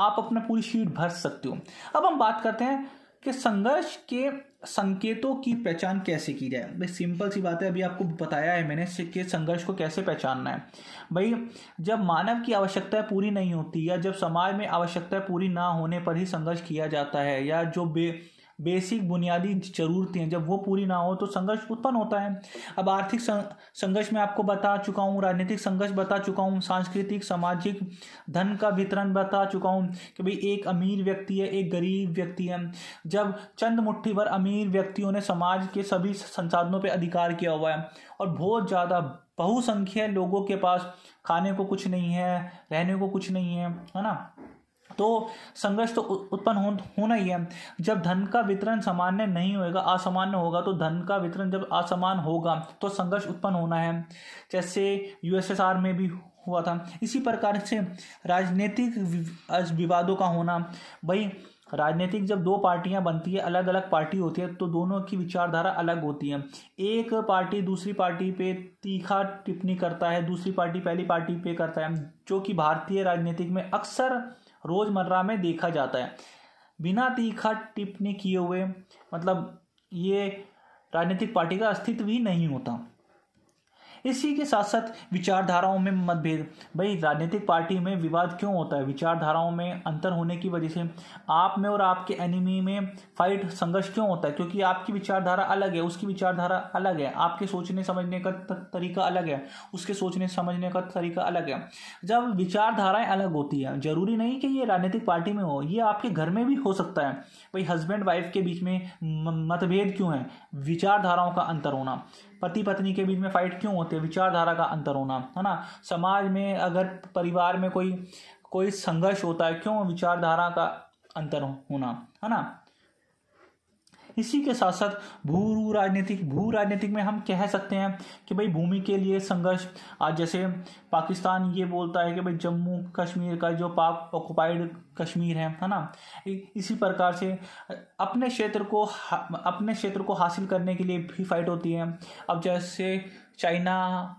आप अपना पूरी शीट भर सकते हो अब हम बात करते हैं कि संघर्ष के संकेतों की पहचान कैसे की जाए भाई सिंपल सी बात है अभी आपको बताया है मैंने कि संघर्ष को कैसे पहचानना है भाई जब मानव की आवश्यकता पूरी नहीं होती या जब समाज में आवश्यकता पूरी ना होने पर ही संघर्ष किया जाता है या जो बे बेसिक बुनियादी ज़रूरतें जब वो पूरी ना हो तो संघर्ष उत्पन्न होता है अब आर्थिक संघर्ष में आपको बता चुका हूँ राजनीतिक संघर्ष बता चुका हूँ सांस्कृतिक सामाजिक धन का वितरण बता चुका हूँ कि भाई एक अमीर व्यक्ति है एक गरीब व्यक्ति है जब चंद मुट्ठी भर अमीर व्यक्तियों ने समाज के सभी संसाधनों पर अधिकार किया हुआ है और बहुत ज़्यादा बहुसंख्य लोगों के पास खाने को कुछ नहीं है रहने को कुछ नहीं है है ना तो संघर्ष तो उत्पन्न हो, होना ही है जब धन का वितरण सामान्य नहीं होगा असामान्य होगा तो धन का वितरण जब असमान होगा तो संघर्ष उत्पन्न होना है जैसे यूएसएसआर में भी हुआ था इसी प्रकार से राजनीतिक विवादों का होना भाई राजनीतिक जब दो पार्टियां बनती है अलग अलग पार्टी होती है तो दोनों की विचारधारा अलग होती है एक पार्टी दूसरी पार्टी पे तीखा टिप्पणी करता है दूसरी पार्टी पहली पार्टी पे करता है जो कि भारतीय राजनीतिक में अक्सर रोज़मर्रा में देखा जाता है बिना तीखा टिप्पणी किए हुए मतलब ये राजनीतिक पार्टी का अस्तित्व भी नहीं होता इसी के साथ साथ विचारधाराओं में मतभेद भाई राजनीतिक पार्टी में विवाद क्यों होता है विचारधाराओं में अंतर होने की वजह से आप में और आपके एनिमी में फाइट संघर्ष क्यों होता है क्योंकि आपकी विचारधारा अलग है उसकी विचारधारा अलग है आपके सोचने समझने का तरीका अलग है उसके सोचने समझने का तरीका अलग है जब विचारधाराएं अलग होती है जरूरी नहीं कि ये राजनीतिक पार्टी में हो ये आपके घर में भी हो सकता है भाई हस्बैंड वाइफ के बीच में मतभेद क्यों है विचारधाराओं का अंतर होना पति पत्नी के बीच में फाइट क्यों होती है विचारधारा का अंतर होना है ना समाज में अगर परिवार में कोई कोई संघर्ष होता है क्यों विचारधारा का अंतर होना है ना इसी के साथ साथ भू राजनीतिक भू राजनीतिक में हम कह सकते हैं कि भाई भूमि के लिए संघर्ष आज जैसे पाकिस्तान ये बोलता है कि भाई जम्मू कश्मीर का जो पाक ऑक्युपाइड कश्मीर है है ना इसी प्रकार से अपने क्षेत्र को अपने क्षेत्र को हासिल करने के लिए भी फाइट होती है अब जैसे चाइना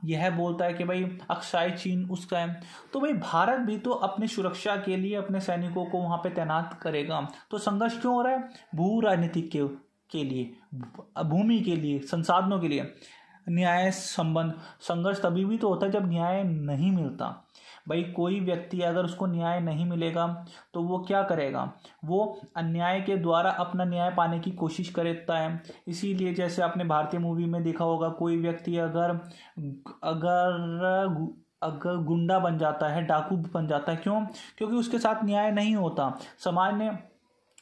यह बोलता है कि भाई अक्साई चीन उसका है तो भाई भारत भी तो अपनी सुरक्षा के लिए अपने सैनिकों को वहाँ पे तैनात करेगा तो संघर्ष क्यों हो रहा है भू राजनीतिक के के लिए भूमि के लिए संसाधनों के लिए न्याय संबंध संघर्ष तभी भी तो होता है जब न्याय नहीं मिलता भाई कोई व्यक्ति अगर उसको न्याय नहीं मिलेगा तो वो क्या करेगा वो अन्याय के द्वारा अपना न्याय पाने की कोशिश करता है इसीलिए जैसे आपने भारतीय मूवी में देखा होगा कोई व्यक्ति अगर अगर अगर गुंडा बन जाता है डाकू बन जाता है क्यों क्योंकि उसके साथ न्याय नहीं होता समाज ने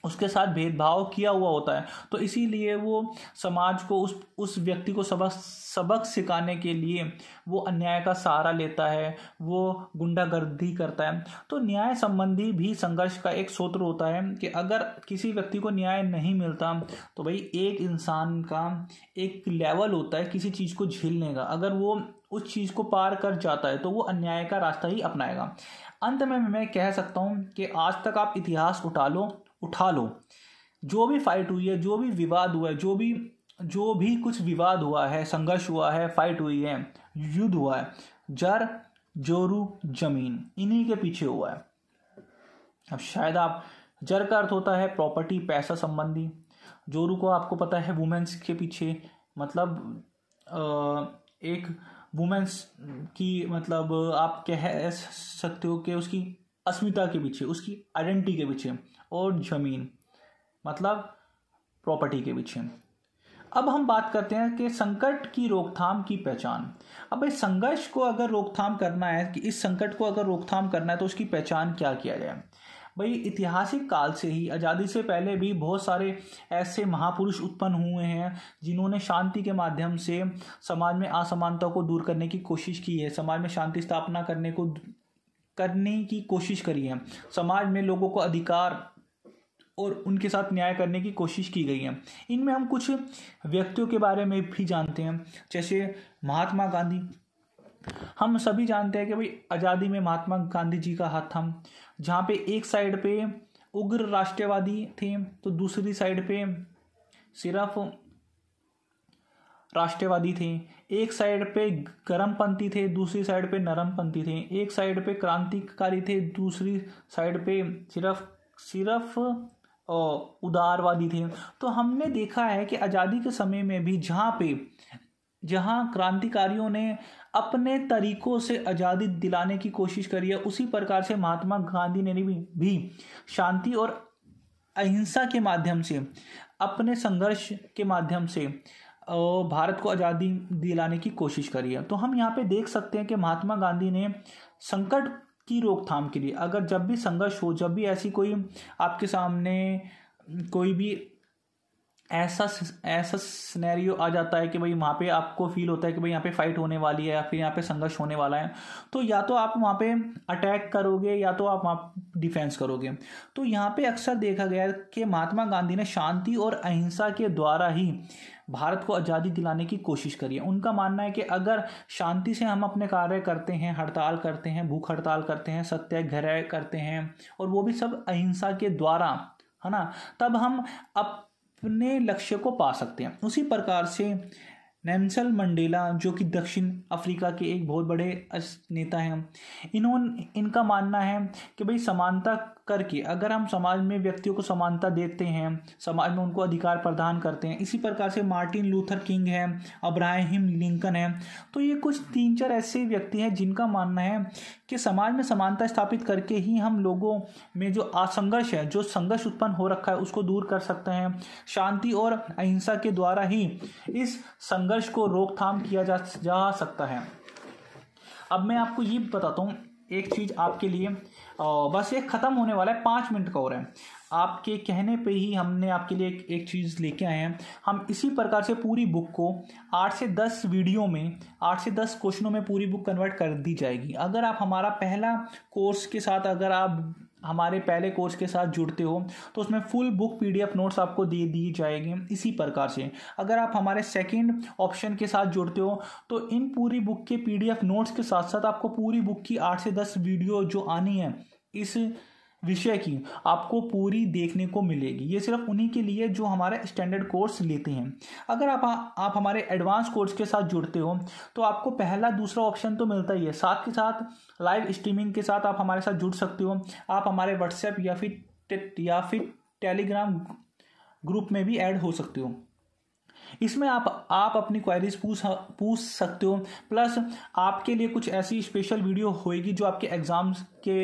उसके साथ भेदभाव किया हुआ होता है तो इसीलिए वो समाज को उस उस व्यक्ति को सबक सबक सिखाने के लिए वो अन्याय का सहारा लेता है वो गुंडागर्दी करता है तो न्याय संबंधी भी संघर्ष का एक सूत्र होता है कि अगर किसी व्यक्ति को न्याय नहीं मिलता तो भाई एक इंसान का एक लेवल होता है किसी चीज़ को झेलने का अगर वो उस चीज़ को पार कर जाता है तो वो अन्याय का रास्ता ही अपनाएगा अंत में मैं कह सकता हूँ कि आज तक आप इतिहास उठा लो उठा लो जो भी फाइट हुई है जो भी विवाद हुआ है जो भी जो भी कुछ विवाद हुआ है संघर्ष हुआ है फाइट हुई है युद्ध हुआ है जर जोरू जमीन इन्हीं के पीछे हुआ है अब शायद आप जर का अर्थ होता है प्रॉपर्टी पैसा संबंधी जोरू को आपको पता है वुमेन्स के पीछे मतलब एक वुमेन्स की मतलब आप कह सकते हो कि उसकी अस्मिता के पीछे उसकी आइडेंटिटी के पीछे और ज़मीन मतलब प्रॉपर्टी के पीछे अब हम बात करते हैं कि संकट की रोकथाम की पहचान अब इस संघर्ष को अगर रोकथाम करना है कि इस संकट को अगर रोकथाम करना है तो उसकी पहचान क्या किया जाए भाई ऐतिहासिक काल से ही आज़ादी से पहले भी बहुत सारे ऐसे महापुरुष उत्पन्न हुए हैं जिन्होंने शांति के माध्यम से समाज में असमानता को दूर करने की कोशिश की है समाज में शांति स्थापना करने को करने की कोशिश करी है समाज में लोगों को अधिकार और उनके साथ न्याय करने की कोशिश की गई है इनमें हम कुछ व्यक्तियों के बारे में भी जानते हैं जैसे महात्मा गांधी हम सभी जानते हैं कि भाई आज़ादी में महात्मा गांधी जी का हाथ था जहाँ पे एक साइड पे उग्र राष्ट्रवादी थे तो दूसरी साइड पे सिर्फ राष्ट्रवादी थे एक साइड पे गर्मपंथी थे दूसरी साइड पे नरमपंथी थे एक साइड पे क्रांतिकारी थे दूसरी साइड पे सिर्फ सिर्फ उदारवादी थे तो हमने देखा है कि आज़ादी के समय में भी जहाँ पे जहाँ क्रांतिकारियों ने अपने तरीकों से आज़ादी दिलाने की कोशिश करी है उसी प्रकार से महात्मा गांधी ने भी, भी शांति और अहिंसा के माध्यम से अपने संघर्ष के माध्यम से भारत को आज़ादी दिलाने की कोशिश करी है तो हम यहाँ पे देख सकते हैं कि महात्मा गांधी ने संकट की रोकथाम के लिए अगर जब भी संघर्ष हो जब भी ऐसी कोई आपके सामने कोई भी ऐसा ऐसा सिनेरियो आ जाता है कि भाई वहाँ पे आपको फील होता है कि भाई यहाँ पे फाइट होने वाली है या फिर यहाँ पे संघर्ष होने वाला है तो या तो आप वहाँ पे अटैक करोगे या तो आप वहाँ डिफेंस करोगे तो यहाँ पे अक्सर देखा गया कि महात्मा गांधी ने शांति और अहिंसा के द्वारा ही भारत को आज़ादी दिलाने की कोशिश करी है उनका मानना है कि अगर शांति से हम अपने कार्य करते हैं हड़ताल करते हैं भूख हड़ताल करते हैं सत्याग्रह करते हैं और वो भी सब अहिंसा के द्वारा है ना तब हम अपने लक्ष्य को पा सकते हैं उसी प्रकार से नैनसल मंडेला जो कि दक्षिण अफ्रीका के एक बहुत बड़े नेता हैं इन्होंने इनका मानना है कि भाई समानता करके अगर हम समाज में व्यक्तियों को समानता देते हैं समाज में उनको अधिकार प्रदान करते हैं इसी प्रकार से मार्टिन लूथर किंग है अब्राहिम लिंकन है तो ये कुछ तीन चार ऐसे व्यक्ति हैं जिनका मानना है कि समाज में समानता स्थापित करके ही हम लोगों में जो असंघर्ष है जो संघर्ष उत्पन्न हो रखा है उसको दूर कर सकते हैं शांति और अहिंसा के द्वारा ही इस संघर्ष को रोकथाम किया जा, जा सकता है अब मैं आपको ये बताता हूँ एक चीज़ आपके लिए बस ये ख़त्म होने वाला है पाँच मिनट का और है आपके कहने पे ही हमने आपके लिए एक, एक चीज़ लेके आए हैं हम इसी प्रकार से पूरी बुक को आठ से दस वीडियो में आठ से दस क्वेश्चनों में पूरी बुक कन्वर्ट कर दी जाएगी अगर आप हमारा पहला कोर्स के साथ अगर आप हमारे पहले कोर्स के साथ जुड़ते हो तो उसमें फुल बुक पीडीएफ नोट्स आपको दे दी जाएगी इसी प्रकार से अगर आप हमारे सेकंड ऑप्शन के साथ जुड़ते हो तो इन पूरी बुक के पीडीएफ नोट्स के साथ साथ आपको पूरी बुक की आठ से दस वीडियो जो आनी है इस विषय की आपको पूरी देखने को मिलेगी ये सिर्फ उन्हीं के लिए जो हमारे स्टैंडर्ड कोर्स लेते हैं अगर आप आप हमारे एडवांस कोर्स के साथ जुड़ते हो तो आपको पहला दूसरा ऑप्शन तो मिलता ही है साथ के साथ लाइव स्ट्रीमिंग के साथ आप हमारे साथ जुड़ सकते हो आप हमारे व्हाट्सएप या फिर या फिर टेलीग्राम ग्रुप में भी ऐड हो सकते हो इसमें आप आप अपनी क्वायरीज पूछ पूछ सकते हो प्लस आपके लिए कुछ ऐसी स्पेशल वीडियो होएगी जो आपके एग्ज़ाम्स के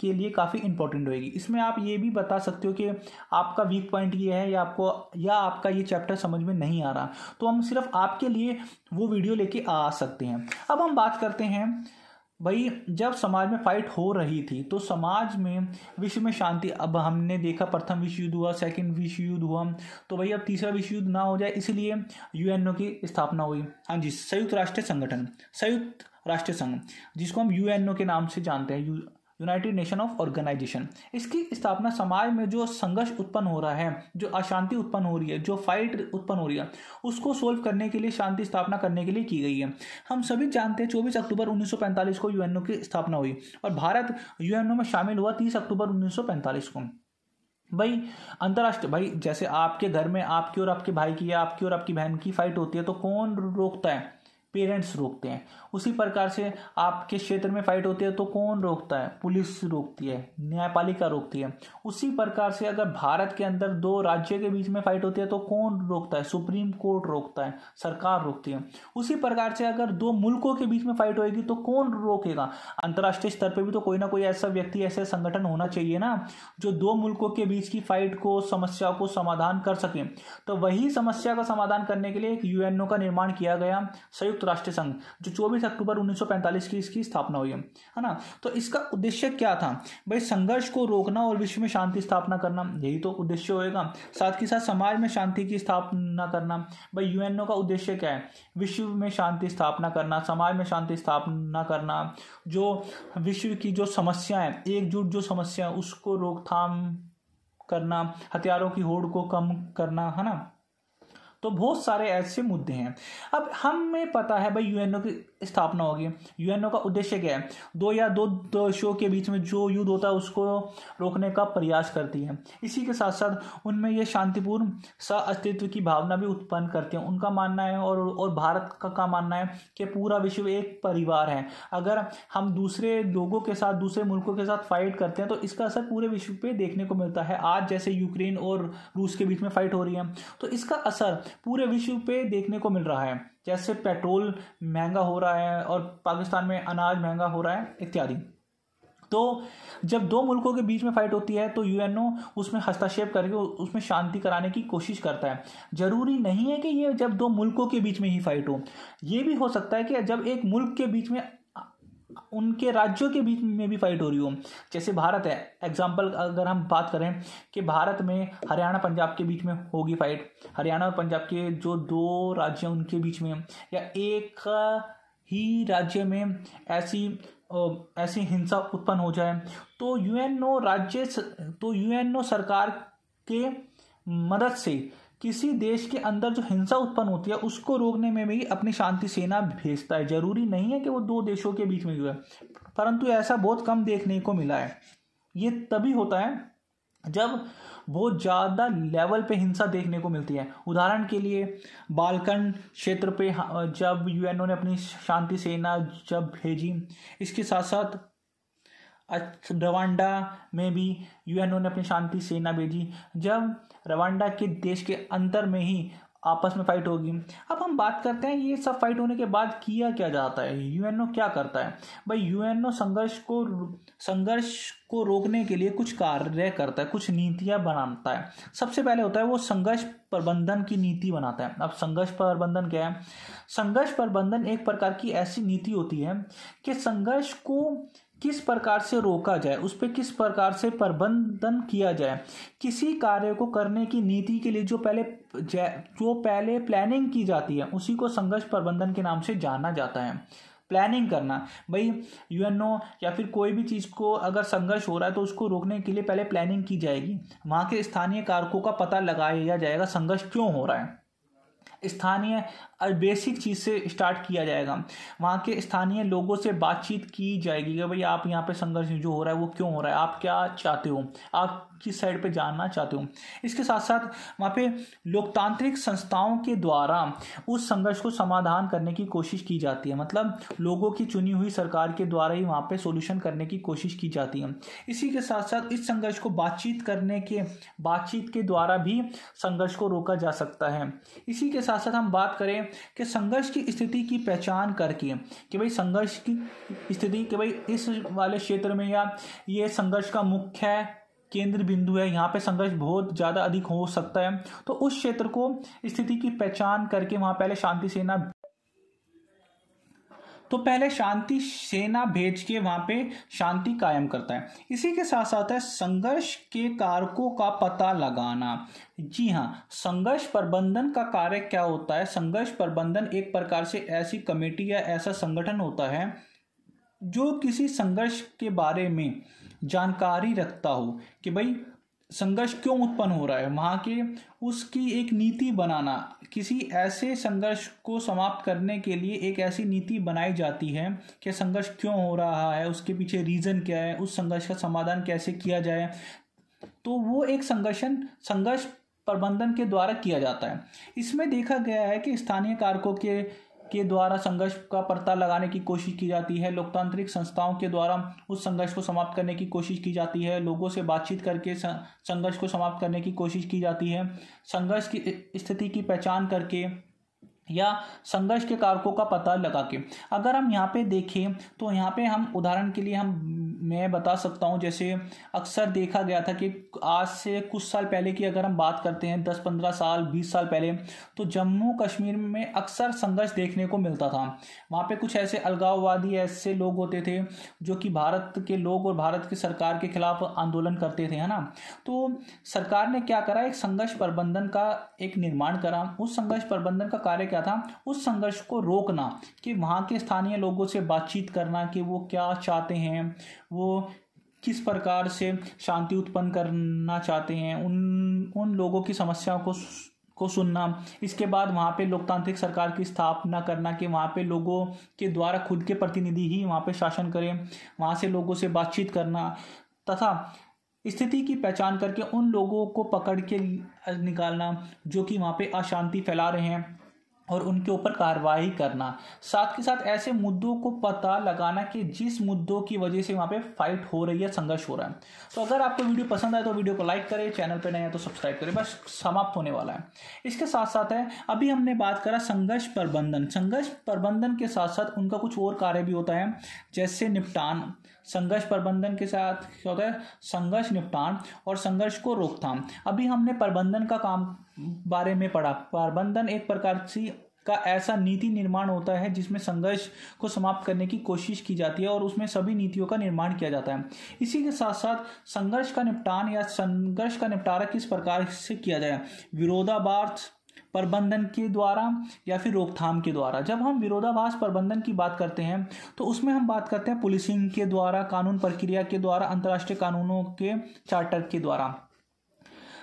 के लिए काफ़ी इंपॉर्टेंट होएगी इसमें आप ये भी बता सकते हो कि आपका वीक पॉइंट ये है या आपको या आपका ये चैप्टर समझ में नहीं आ रहा तो हम सिर्फ आपके लिए वो वीडियो लेके आ सकते हैं अब हम बात करते हैं भाई जब समाज में फाइट हो रही थी तो समाज में विश्व में शांति अब हमने देखा प्रथम विश्व युद्ध हुआ सेकंड विश्व युद्ध हुआ तो भाई अब तीसरा विश्व युद्ध ना हो जाए इसलिए यूएनओ की स्थापना हुई हाँ जी संयुक्त राष्ट्र संगठन संयुक्त राष्ट्र संघ जिसको हम यूएनओ के नाम से जानते हैं यूनाइटेड नेशन ऑफ ऑर्गेनाइजेशन इसकी स्थापना समाज में जो संघर्ष उत्पन्न हो रहा है जो अशांति उत्पन्न हो रही है जो फाइट उत्पन्न हो रही है उसको सोल्व करने के लिए शांति स्थापना करने के लिए की गई है हम सभी जानते हैं चौबीस अक्टूबर 1945 को यूएनओ की स्थापना हुई और भारत यूएनओ में शामिल हुआ तीस अक्टूबर उन्नीस को भाई अंतर्राष्ट्रीय भाई जैसे आपके घर में आपकी और आपके भाई की या आपकी और आपकी बहन की फाइट होती है तो कौन रोकता है पेरेंट्स रोकते हैं उसी प्रकार से आपके क्षेत्र में फाइट होती है तो कौन रोकता है पुलिस रोकती है न्यायपालिका रोकती है उसी प्रकार से अगर भारत के अंदर दो राज्य के बीच में फाइट होती है तो कौन रोकता है सुप्रीम कोर्ट रोकता है सरकार रोकती है उसी प्रकार से अगर दो मुल्कों के बीच में फाइट होगी तो कौन रोकेगा अंतर्राष्ट्रीय स्तर पर भी तो कोई ना कोई ऐसा व्यक्ति ऐसे संगठन होना चाहिए ना जो दो मुल्कों के बीच की फाइट को समस्या को समाधान कर सके तो वही समस्या का समाधान करने के लिए एक यूएनओ का निर्माण किया गया संयुक्त संयुक्त राष्ट्र संघ जो चौबीस अक्टूबर 1945 की इसकी स्थापना हुई है ना तो इसका उद्देश्य क्या था भाई संघर्ष को रोकना और विश्व में शांति स्थापना करना यही तो उद्देश्य होएगा साथ ही साथ समाज में शांति की स्थापना करना भाई यूएनओ का उद्देश्य क्या है विश्व में शांति स्थापना करना समाज में शांति स्थापना करना जो विश्व की जो समस्या है एकजुट जो समस्या है उसको रोकथाम करना हथियारों की होड़ को कम करना है ना तो बहुत सारे ऐसे मुद्दे हैं अब हमें पता है भाई यूएनओ की स्थापना होगी यूएनओ का उद्देश्य क्या है दो या दो देशों के बीच में जो युद्ध होता है उसको रोकने का प्रयास करती है इसी के साथ साथ उनमें यह शांतिपूर्ण स अस्तित्व की भावना भी उत्पन्न करती है उनका मानना है और और भारत का का मानना है कि पूरा विश्व एक परिवार है अगर हम दूसरे लोगों के साथ दूसरे मुल्कों के साथ फाइट करते हैं तो इसका असर पूरे विश्व पर देखने को मिलता है आज जैसे यूक्रेन और रूस के बीच में फाइट हो रही है तो इसका असर पूरे विश्व पर देखने को मिल रहा है जैसे पेट्रोल महंगा हो रहा है और पाकिस्तान में अनाज महंगा हो रहा है इत्यादि तो जब दो मुल्कों के बीच में फाइट होती है तो यूएनओ उसमें हस्तक्षेप करके उसमें शांति कराने की कोशिश करता है ज़रूरी नहीं है कि ये जब दो मुल्कों के बीच में ही फाइट हो ये भी हो सकता है कि जब एक मुल्क के बीच में उनके राज्यों के बीच में भी फाइट हो रही हो जैसे भारत है एग्जाम्पल अगर हम बात करें कि भारत में हरियाणा पंजाब के बीच में होगी फाइट हरियाणा और पंजाब के जो दो राज्य हैं उनके बीच में या एक ही राज्य में ऐसी ऐसी हिंसा उत्पन्न हो जाए तो यूएनओ राज्य तो यूएनओ सरकार के मदद से किसी देश के अंदर जो हिंसा उत्पन्न होती है उसको रोकने में भी अपनी शांति सेना भेजता है जरूरी नहीं है कि वो दो देशों के बीच में परंतु ऐसा बहुत कम देखने को मिला है ये तभी होता है जब बहुत ज़्यादा लेवल पे हिंसा देखने को मिलती है उदाहरण के लिए बालकन क्षेत्र पे हाँ, जब यूएनओ ने अपनी शांति सेना जब भेजी इसके साथ साथ रवांडा में भी यूएनओ ने अपनी शांति सेना भेजी जब रवांडा के देश के अंतर में ही आपस में फाइट होगी अब हम बात करते हैं ये सब फाइट होने के बाद किया क्या जाता है यूएनओ क्या करता है भाई यूएनओ संघर्ष को संघर्ष को रोकने के लिए कुछ कार्य करता है कुछ नीतियाँ बनाता है सबसे पहले होता है वो संघर्ष प्रबंधन की नीति बनाता है अब संघर्ष प्रबंधन क्या है संघर्ष प्रबंधन एक प्रकार की ऐसी नीति होती है कि संघर्ष को किस प्रकार से रोका जाए उस पर किस प्रकार से प्रबंधन किया जाए किसी कार्य को करने की नीति के लिए जो पहले जो पहले प्लानिंग की जाती है उसी को संघर्ष प्रबंधन के नाम से जाना जाता है प्लानिंग करना भाई यूएनओ या फिर कोई भी चीज़ को अगर संघर्ष हो रहा है तो उसको रोकने के लिए पहले प्लानिंग की जाएगी वहाँ के स्थानीय कारकों का पता लगाया जाएगा संघर्ष क्यों हो रहा है स्थानीय और बेसिक चीज़ से स्टार्ट किया जाएगा वहाँ के स्थानीय लोगों से बातचीत की जाएगी कि भाई आप यहाँ पे संघर्ष जो हो रहा है वो क्यों हो रहा है आप क्या चाहते हो आप किस साइड पे जानना चाहते हो इसके साथ साथ वहाँ पे लोकतांत्रिक संस्थाओं के द्वारा उस संघर्ष को समाधान करने की कोशिश की जाती है मतलब लोगों की चुनी हुई सरकार के द्वारा ही वहाँ पे सोल्यूशन करने की कोशिश की जाती है इसी के साथ साथ इस संघर्ष को बातचीत करने के बातचीत के द्वारा भी संघर्ष को रोका जा सकता है इसी के साथ साथ हम बात करें कि संघर्ष की स्थिति की पहचान करके कि भाई संघर्ष की स्थिति कि भाई इस वाले क्षेत्र में या ये संघर्ष का मुख्य केंद्र बिंदु है यहाँ पे संघर्ष बहुत ज़्यादा अधिक हो सकता है तो उस क्षेत्र को स्थिति की पहचान करके वहाँ पहले शांति सेना तो पहले शांति सेना भेज के वहां पे शांति कायम करता है इसी के साथ साथ है संघर्ष के कारकों का पता लगाना जी हाँ संघर्ष प्रबंधन का कार्य क्या होता है संघर्ष प्रबंधन एक प्रकार से ऐसी कमेटी या ऐसा संगठन होता है जो किसी संघर्ष के बारे में जानकारी रखता हो कि भाई संघर्ष क्यों उत्पन्न हो रहा है वहाँ के उसकी एक नीति बनाना किसी ऐसे संघर्ष को समाप्त करने के लिए एक ऐसी नीति बनाई जाती है कि संघर्ष क्यों हो रहा है उसके पीछे रीज़न क्या है उस संघर्ष का समाधान कैसे किया जाए तो वो एक संघर्षण संघर्ष प्रबंधन के द्वारा किया जाता है इसमें देखा गया है कि स्थानीय कारकों के के द्वारा संघर्ष का पता लगाने की कोशिश की जाती है लोकतांत्रिक संस्थाओं के द्वारा उस संघर्ष को समाप्त करने की कोशिश की जाती है लोगों से बातचीत करके संघर्ष को समाप्त करने की कोशिश की जाती है संघर्ष की स्थिति की पहचान करके या संघर्ष के कारकों का पता लगा के अगर हम यहाँ पे देखें तो यहाँ पे हम उदाहरण के लिए हम मैं बता सकता हूँ जैसे अक्सर देखा गया था कि आज से कुछ साल पहले की अगर हम बात करते हैं दस पंद्रह साल बीस साल पहले तो जम्मू कश्मीर में अक्सर संघर्ष देखने को मिलता था वहाँ पे कुछ ऐसे अलगाववादी ऐसे लोग होते थे जो कि भारत के लोग और भारत की सरकार के खिलाफ आंदोलन करते थे है ना तो सरकार ने क्या करा एक संघर्ष प्रबंधन का एक निर्माण करा उस संघर्ष प्रबंधन का कार्य क्या था उस संघर्ष को रोकना कि वहाँ के स्थानीय लोगों से बातचीत करना कि वो क्या चाहते हैं वो किस प्रकार से शांति उत्पन्न करना चाहते हैं उन उन लोगों की समस्याओं को को सुनना इसके बाद वहाँ पे लोकतांत्रिक सरकार की स्थापना करना कि वहाँ पे लोगों के द्वारा खुद के प्रतिनिधि ही वहाँ पे शासन करें वहाँ से लोगों से बातचीत करना तथा स्थिति की पहचान करके उन लोगों को पकड़ के निकालना जो कि वहाँ पे अशांति फैला रहे हैं और उनके ऊपर कार्रवाई करना साथ के साथ ऐसे मुद्दों को पता लगाना कि जिस मुद्दों की वजह से वहाँ पे फाइट हो रही है संघर्ष हो रहा है तो अगर आपको वीडियो पसंद आए तो वीडियो को लाइक करें चैनल पर नए हैं तो सब्सक्राइब करें बस समाप्त होने वाला है इसके साथ साथ है अभी हमने बात करा संघर्ष प्रबंधन संघर्ष प्रबंधन के साथ साथ उनका कुछ और कार्य भी होता है जैसे निपटान संघर्ष प्रबंधन के साथ क्या होता है संघर्ष निपटान और संघर्ष को रोकथाम अभी हमने प्रबंधन का काम बारे में पढ़ा प्रबंधन एक प्रकार से का ऐसा नीति निर्माण होता है जिसमें संघर्ष को समाप्त करने की कोशिश की जाती है और उसमें सभी नीतियों का निर्माण किया जाता है इसी के साथ साथ संघर्ष का निपटान या संघर्ष का निपटारा किस प्रकार से किया जाए विरोधाभास प्रबंधन के द्वारा या फिर रोकथाम के द्वारा जब हम विरोधाभास प्रबंधन की बात करते हैं तो उसमें हम बात करते हैं पुलिसिंग के द्वारा कानून प्रक्रिया के द्वारा अंतर्राष्ट्रीय कानूनों के चार्टर के द्वारा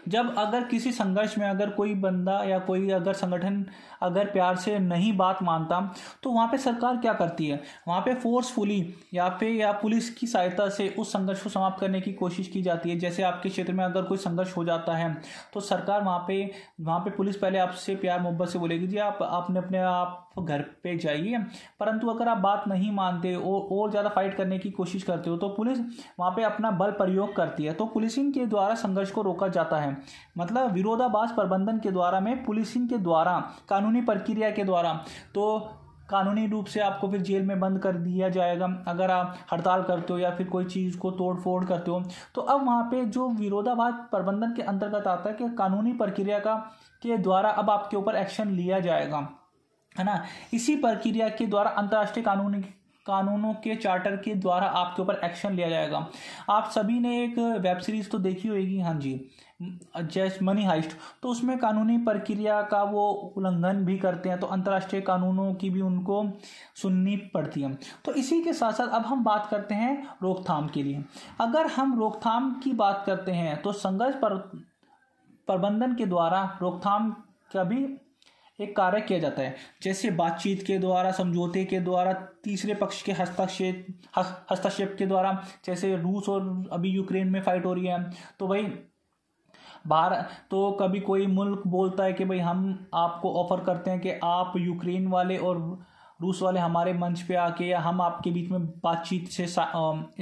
जब अगर किसी संघर्ष में अगर कोई बंदा या कोई अगर संगठन अगर प्यार से नहीं बात मानता तो वहाँ पे सरकार क्या करती है वहाँ पे फोर्सफुली या पे या पुलिस की सहायता से उस संघर्ष को समाप्त करने की कोशिश की जाती है जैसे आपके क्षेत्र में अगर कोई संघर्ष हो जाता है तो सरकार वहाँ पे वहाँ पे पुलिस पहले आपसे प्यार मोहब्बत से बोलेगी जी आप आपने अपने आप तो घर पे जाइए परंतु अगर आप बात नहीं मानते और और ज़्यादा फाइट करने की कोशिश करते हो तो पुलिस वहाँ पे अपना बल प्रयोग करती है तो पुलिसिंग के द्वारा संघर्ष को रोका जाता है मतलब विरोधाभास प्रबंधन के द्वारा में पुलिसिंग के द्वारा कानूनी प्रक्रिया के द्वारा तो कानूनी रूप से आपको फिर जेल में बंद कर दिया जाएगा अगर आप हड़ताल करते हो या फिर कोई चीज़ को तोड़ फोड़ करते हो तो अब वहाँ पे जो विरोधाभास प्रबंधन के अंतर्गत आता है कि कानूनी प्रक्रिया का के द्वारा अब आपके ऊपर एक्शन लिया जाएगा है ना इसी प्रक्रिया के द्वारा अंतर्राष्ट्रीय कानून कानूनों के चार्टर के द्वारा आपके ऊपर एक्शन लिया जाएगा आप सभी ने एक वेब सीरीज तो देखी होगी हाँ जी जैस मनी हाइस्ट तो उसमें कानूनी प्रक्रिया का वो उल्लंघन भी करते हैं तो अंतर्राष्ट्रीय कानूनों की भी उनको सुननी पड़ती है तो इसी के साथ साथ अब हम बात करते हैं रोकथाम के लिए अगर हम रोकथाम की बात करते हैं तो संघर्ष पर प्रबंधन के द्वारा रोकथाम का भी एक कार्य किया जाता है जैसे बातचीत के द्वारा समझौते के द्वारा तीसरे पक्ष के हस्तक्षेप हस्तक्षेप के द्वारा जैसे रूस और अभी यूक्रेन में फाइट हो रही है तो भाई भारत तो कभी कोई मुल्क बोलता है कि भाई हम आपको ऑफर करते हैं कि आप यूक्रेन वाले और रूस वाले हमारे मंच पे आके या हम आपके बीच में बातचीत से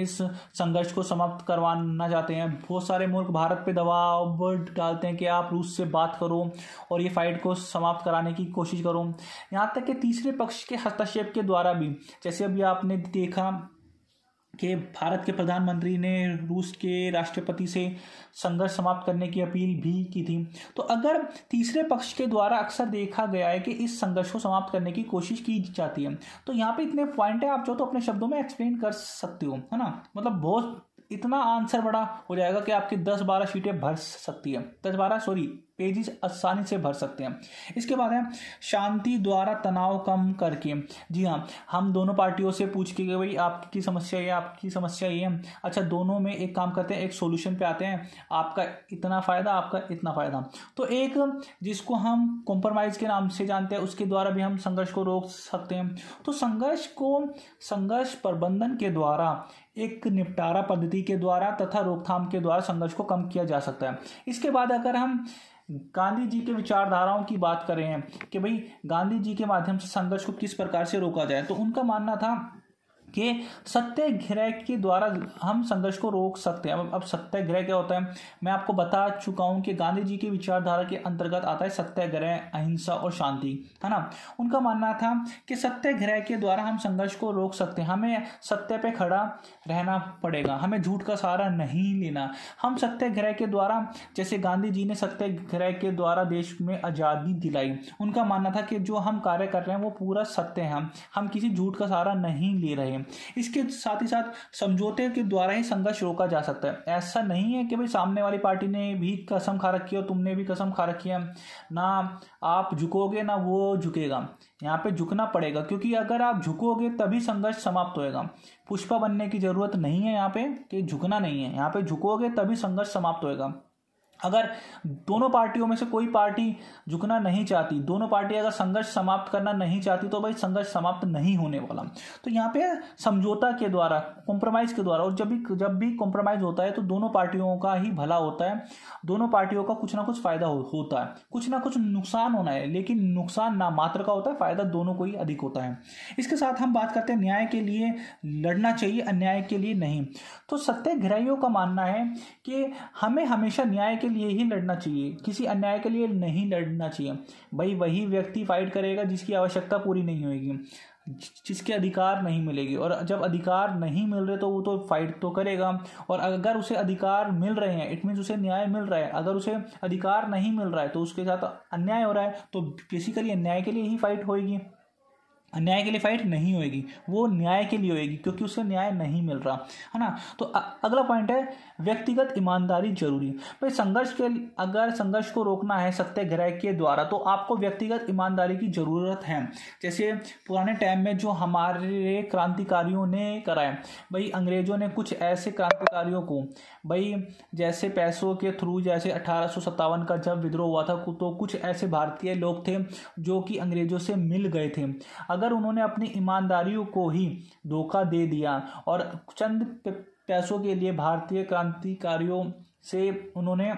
इस संघर्ष को समाप्त करवाना चाहते हैं बहुत सारे मुल्क भारत पे दबाव डालते हैं कि आप रूस से बात करो और ये फाइट को समाप्त कराने की कोशिश करो यहाँ तक कि तीसरे पक्ष के हस्तक्षेप के द्वारा भी जैसे अभी आपने देखा के भारत के प्रधानमंत्री ने रूस के राष्ट्रपति से संघर्ष समाप्त करने की अपील भी की थी तो अगर तीसरे पक्ष के द्वारा अक्सर देखा गया है कि इस संघर्ष को समाप्त करने की कोशिश की जाती है तो यहाँ पे इतने पॉइंट है आप जो तो अपने शब्दों में एक्सप्लेन कर सकते हो है ना मतलब बहुत इतना आंसर बड़ा हो जाएगा कि आपकी 10-12 शीटें भर सकती है 10-12 सॉरी पेजेस आसानी से भर सकते हैं इसके बाद है शांति द्वारा तनाव कम करके जी हाँ हम दोनों पार्टियों से पूछ के भाई आपकी समस्या ये आपकी समस्या ये है अच्छा दोनों में एक काम करते हैं एक सोल्यूशन पे आते हैं आपका इतना फ़ायदा आपका इतना फ़ायदा तो एक जिसको हम कॉम्प्रोमाइज़ के नाम से जानते हैं उसके द्वारा भी हम संघर्ष को रोक सकते हैं तो संघर्ष को संघर्ष प्रबंधन के द्वारा एक निपटारा पद्धति के द्वारा तथा रोकथाम के द्वारा संघर्ष को कम किया जा सकता है इसके बाद अगर हम गांधी जी के विचारधाराओं की बात करें कि भाई गांधी जी के माध्यम से संघर्ष को किस प्रकार से रोका जाए तो उनका मानना था कि सत्याग्रह के द्वारा हम संघर्ष को रोक सकते हैं अब सत्याग्रह क्या होता है मैं आपको बता चुका हूँ कि गांधी जी की विचारधारा के अंतर्गत आता है सत्याग्रह अहिंसा और शांति है ना उनका मानना था कि सत्याग्रह के द्वारा हम संघर्ष को रोक सकते हैं हमें सत्य पे खड़ा रहना पड़ेगा हमें झूठ का सहारा नहीं लेना हम सत्याग्रह के द्वारा जैसे गांधी जी ने सत्याग्रह के द्वारा देश में आज़ादी दिलाई उनका मानना था कि जो हम कार्य कर रहे हैं वो पूरा सत्य है हम हम किसी झूठ का सहारा नहीं ले रहे हैं इसके साथ ही साथ समझौते के द्वारा ही संघर्ष रोका जा सकता है ऐसा नहीं है कि भाई सामने वाली पार्टी ने भी कसम खा रखी है और तुमने भी कसम खा रखी है ना आप झुकोगे ना वो झुकेगा यहाँ पे झुकना पड़ेगा क्योंकि अगर आप झुकोगे तभी संघर्ष समाप्त होएगा पुष्पा बनने की ज़रूरत नहीं है यहाँ पे कि झुकना नहीं है यहाँ पे झुकोगे तभी संघर्ष समाप्त होएगा अगर दोनों पार्टियों में से कोई पार्टी झुकना नहीं चाहती दोनों पार्टी अगर संघर्ष समाप्त करना नहीं चाहती तो भाई संघर्ष समाप्त नहीं होने वाला तो यहाँ पे समझौता के द्वारा कॉम्प्रोमाइज़ के द्वारा और जब भी जब भी कॉम्प्रोमाइज़ होता है तो दोनों पार्टियों का ही भला होता है दोनों पार्टियों का कुछ ना कुछ फ़ायदा हो, होता है कुछ ना कुछ नुकसान होना है लेकिन नुकसान ना मात्र का होता है फ़ायदा दोनों को ही अधिक होता है इसके साथ हम बात करते हैं न्याय के लिए लड़ना चाहिए अन्याय के लिए नहीं तो सत्याग्रहियों का मानना है कि हमें हमेशा न्याय के लिए ही लड़ना चाहिए किसी अन्याय के लिए नहीं लड़ना चाहिए भाई वही व्यक्ति फाइट करेगा जिसकी आवश्यकता पूरी नहीं होगी जिसके अधिकार नहीं मिलेगी और जब अधिकार नहीं मिल रहे तो वो तो फाइट तो करेगा और अगर उसे अधिकार मिल रहे हैं इट मीन्स उसे न्याय मिल रहा है अगर उसे अधिकार नहीं मिल रहा है तो उसके साथ अन्याय हो रहा है तो बेसिकली अन्याय के लिए ही फाइट होगी न्याय के लिए फाइट नहीं होएगी वो न्याय के लिए होएगी क्योंकि उसे न्याय नहीं मिल रहा है ना तो अगला पॉइंट है व्यक्तिगत ईमानदारी जरूरी भाई संघर्ष के अगर संघर्ष को रोकना है सत्याग्रह के द्वारा तो आपको व्यक्तिगत ईमानदारी की ज़रूरत है जैसे पुराने टाइम में जो हमारे क्रांतिकारियों ने कराए भाई अंग्रेजों ने कुछ ऐसे क्रांतिकारियों को भाई जैसे पैसों के थ्रू जैसे अठारह का जब विद्रोह हुआ था तो कुछ ऐसे भारतीय लोग थे जो कि अंग्रेज़ों से मिल गए थे अगर उन्होंने अपनी ईमानदारी को ही धोखा दे दिया और चंद पैसों के लिए भारतीय क्रांतिकारियों से उन्होंने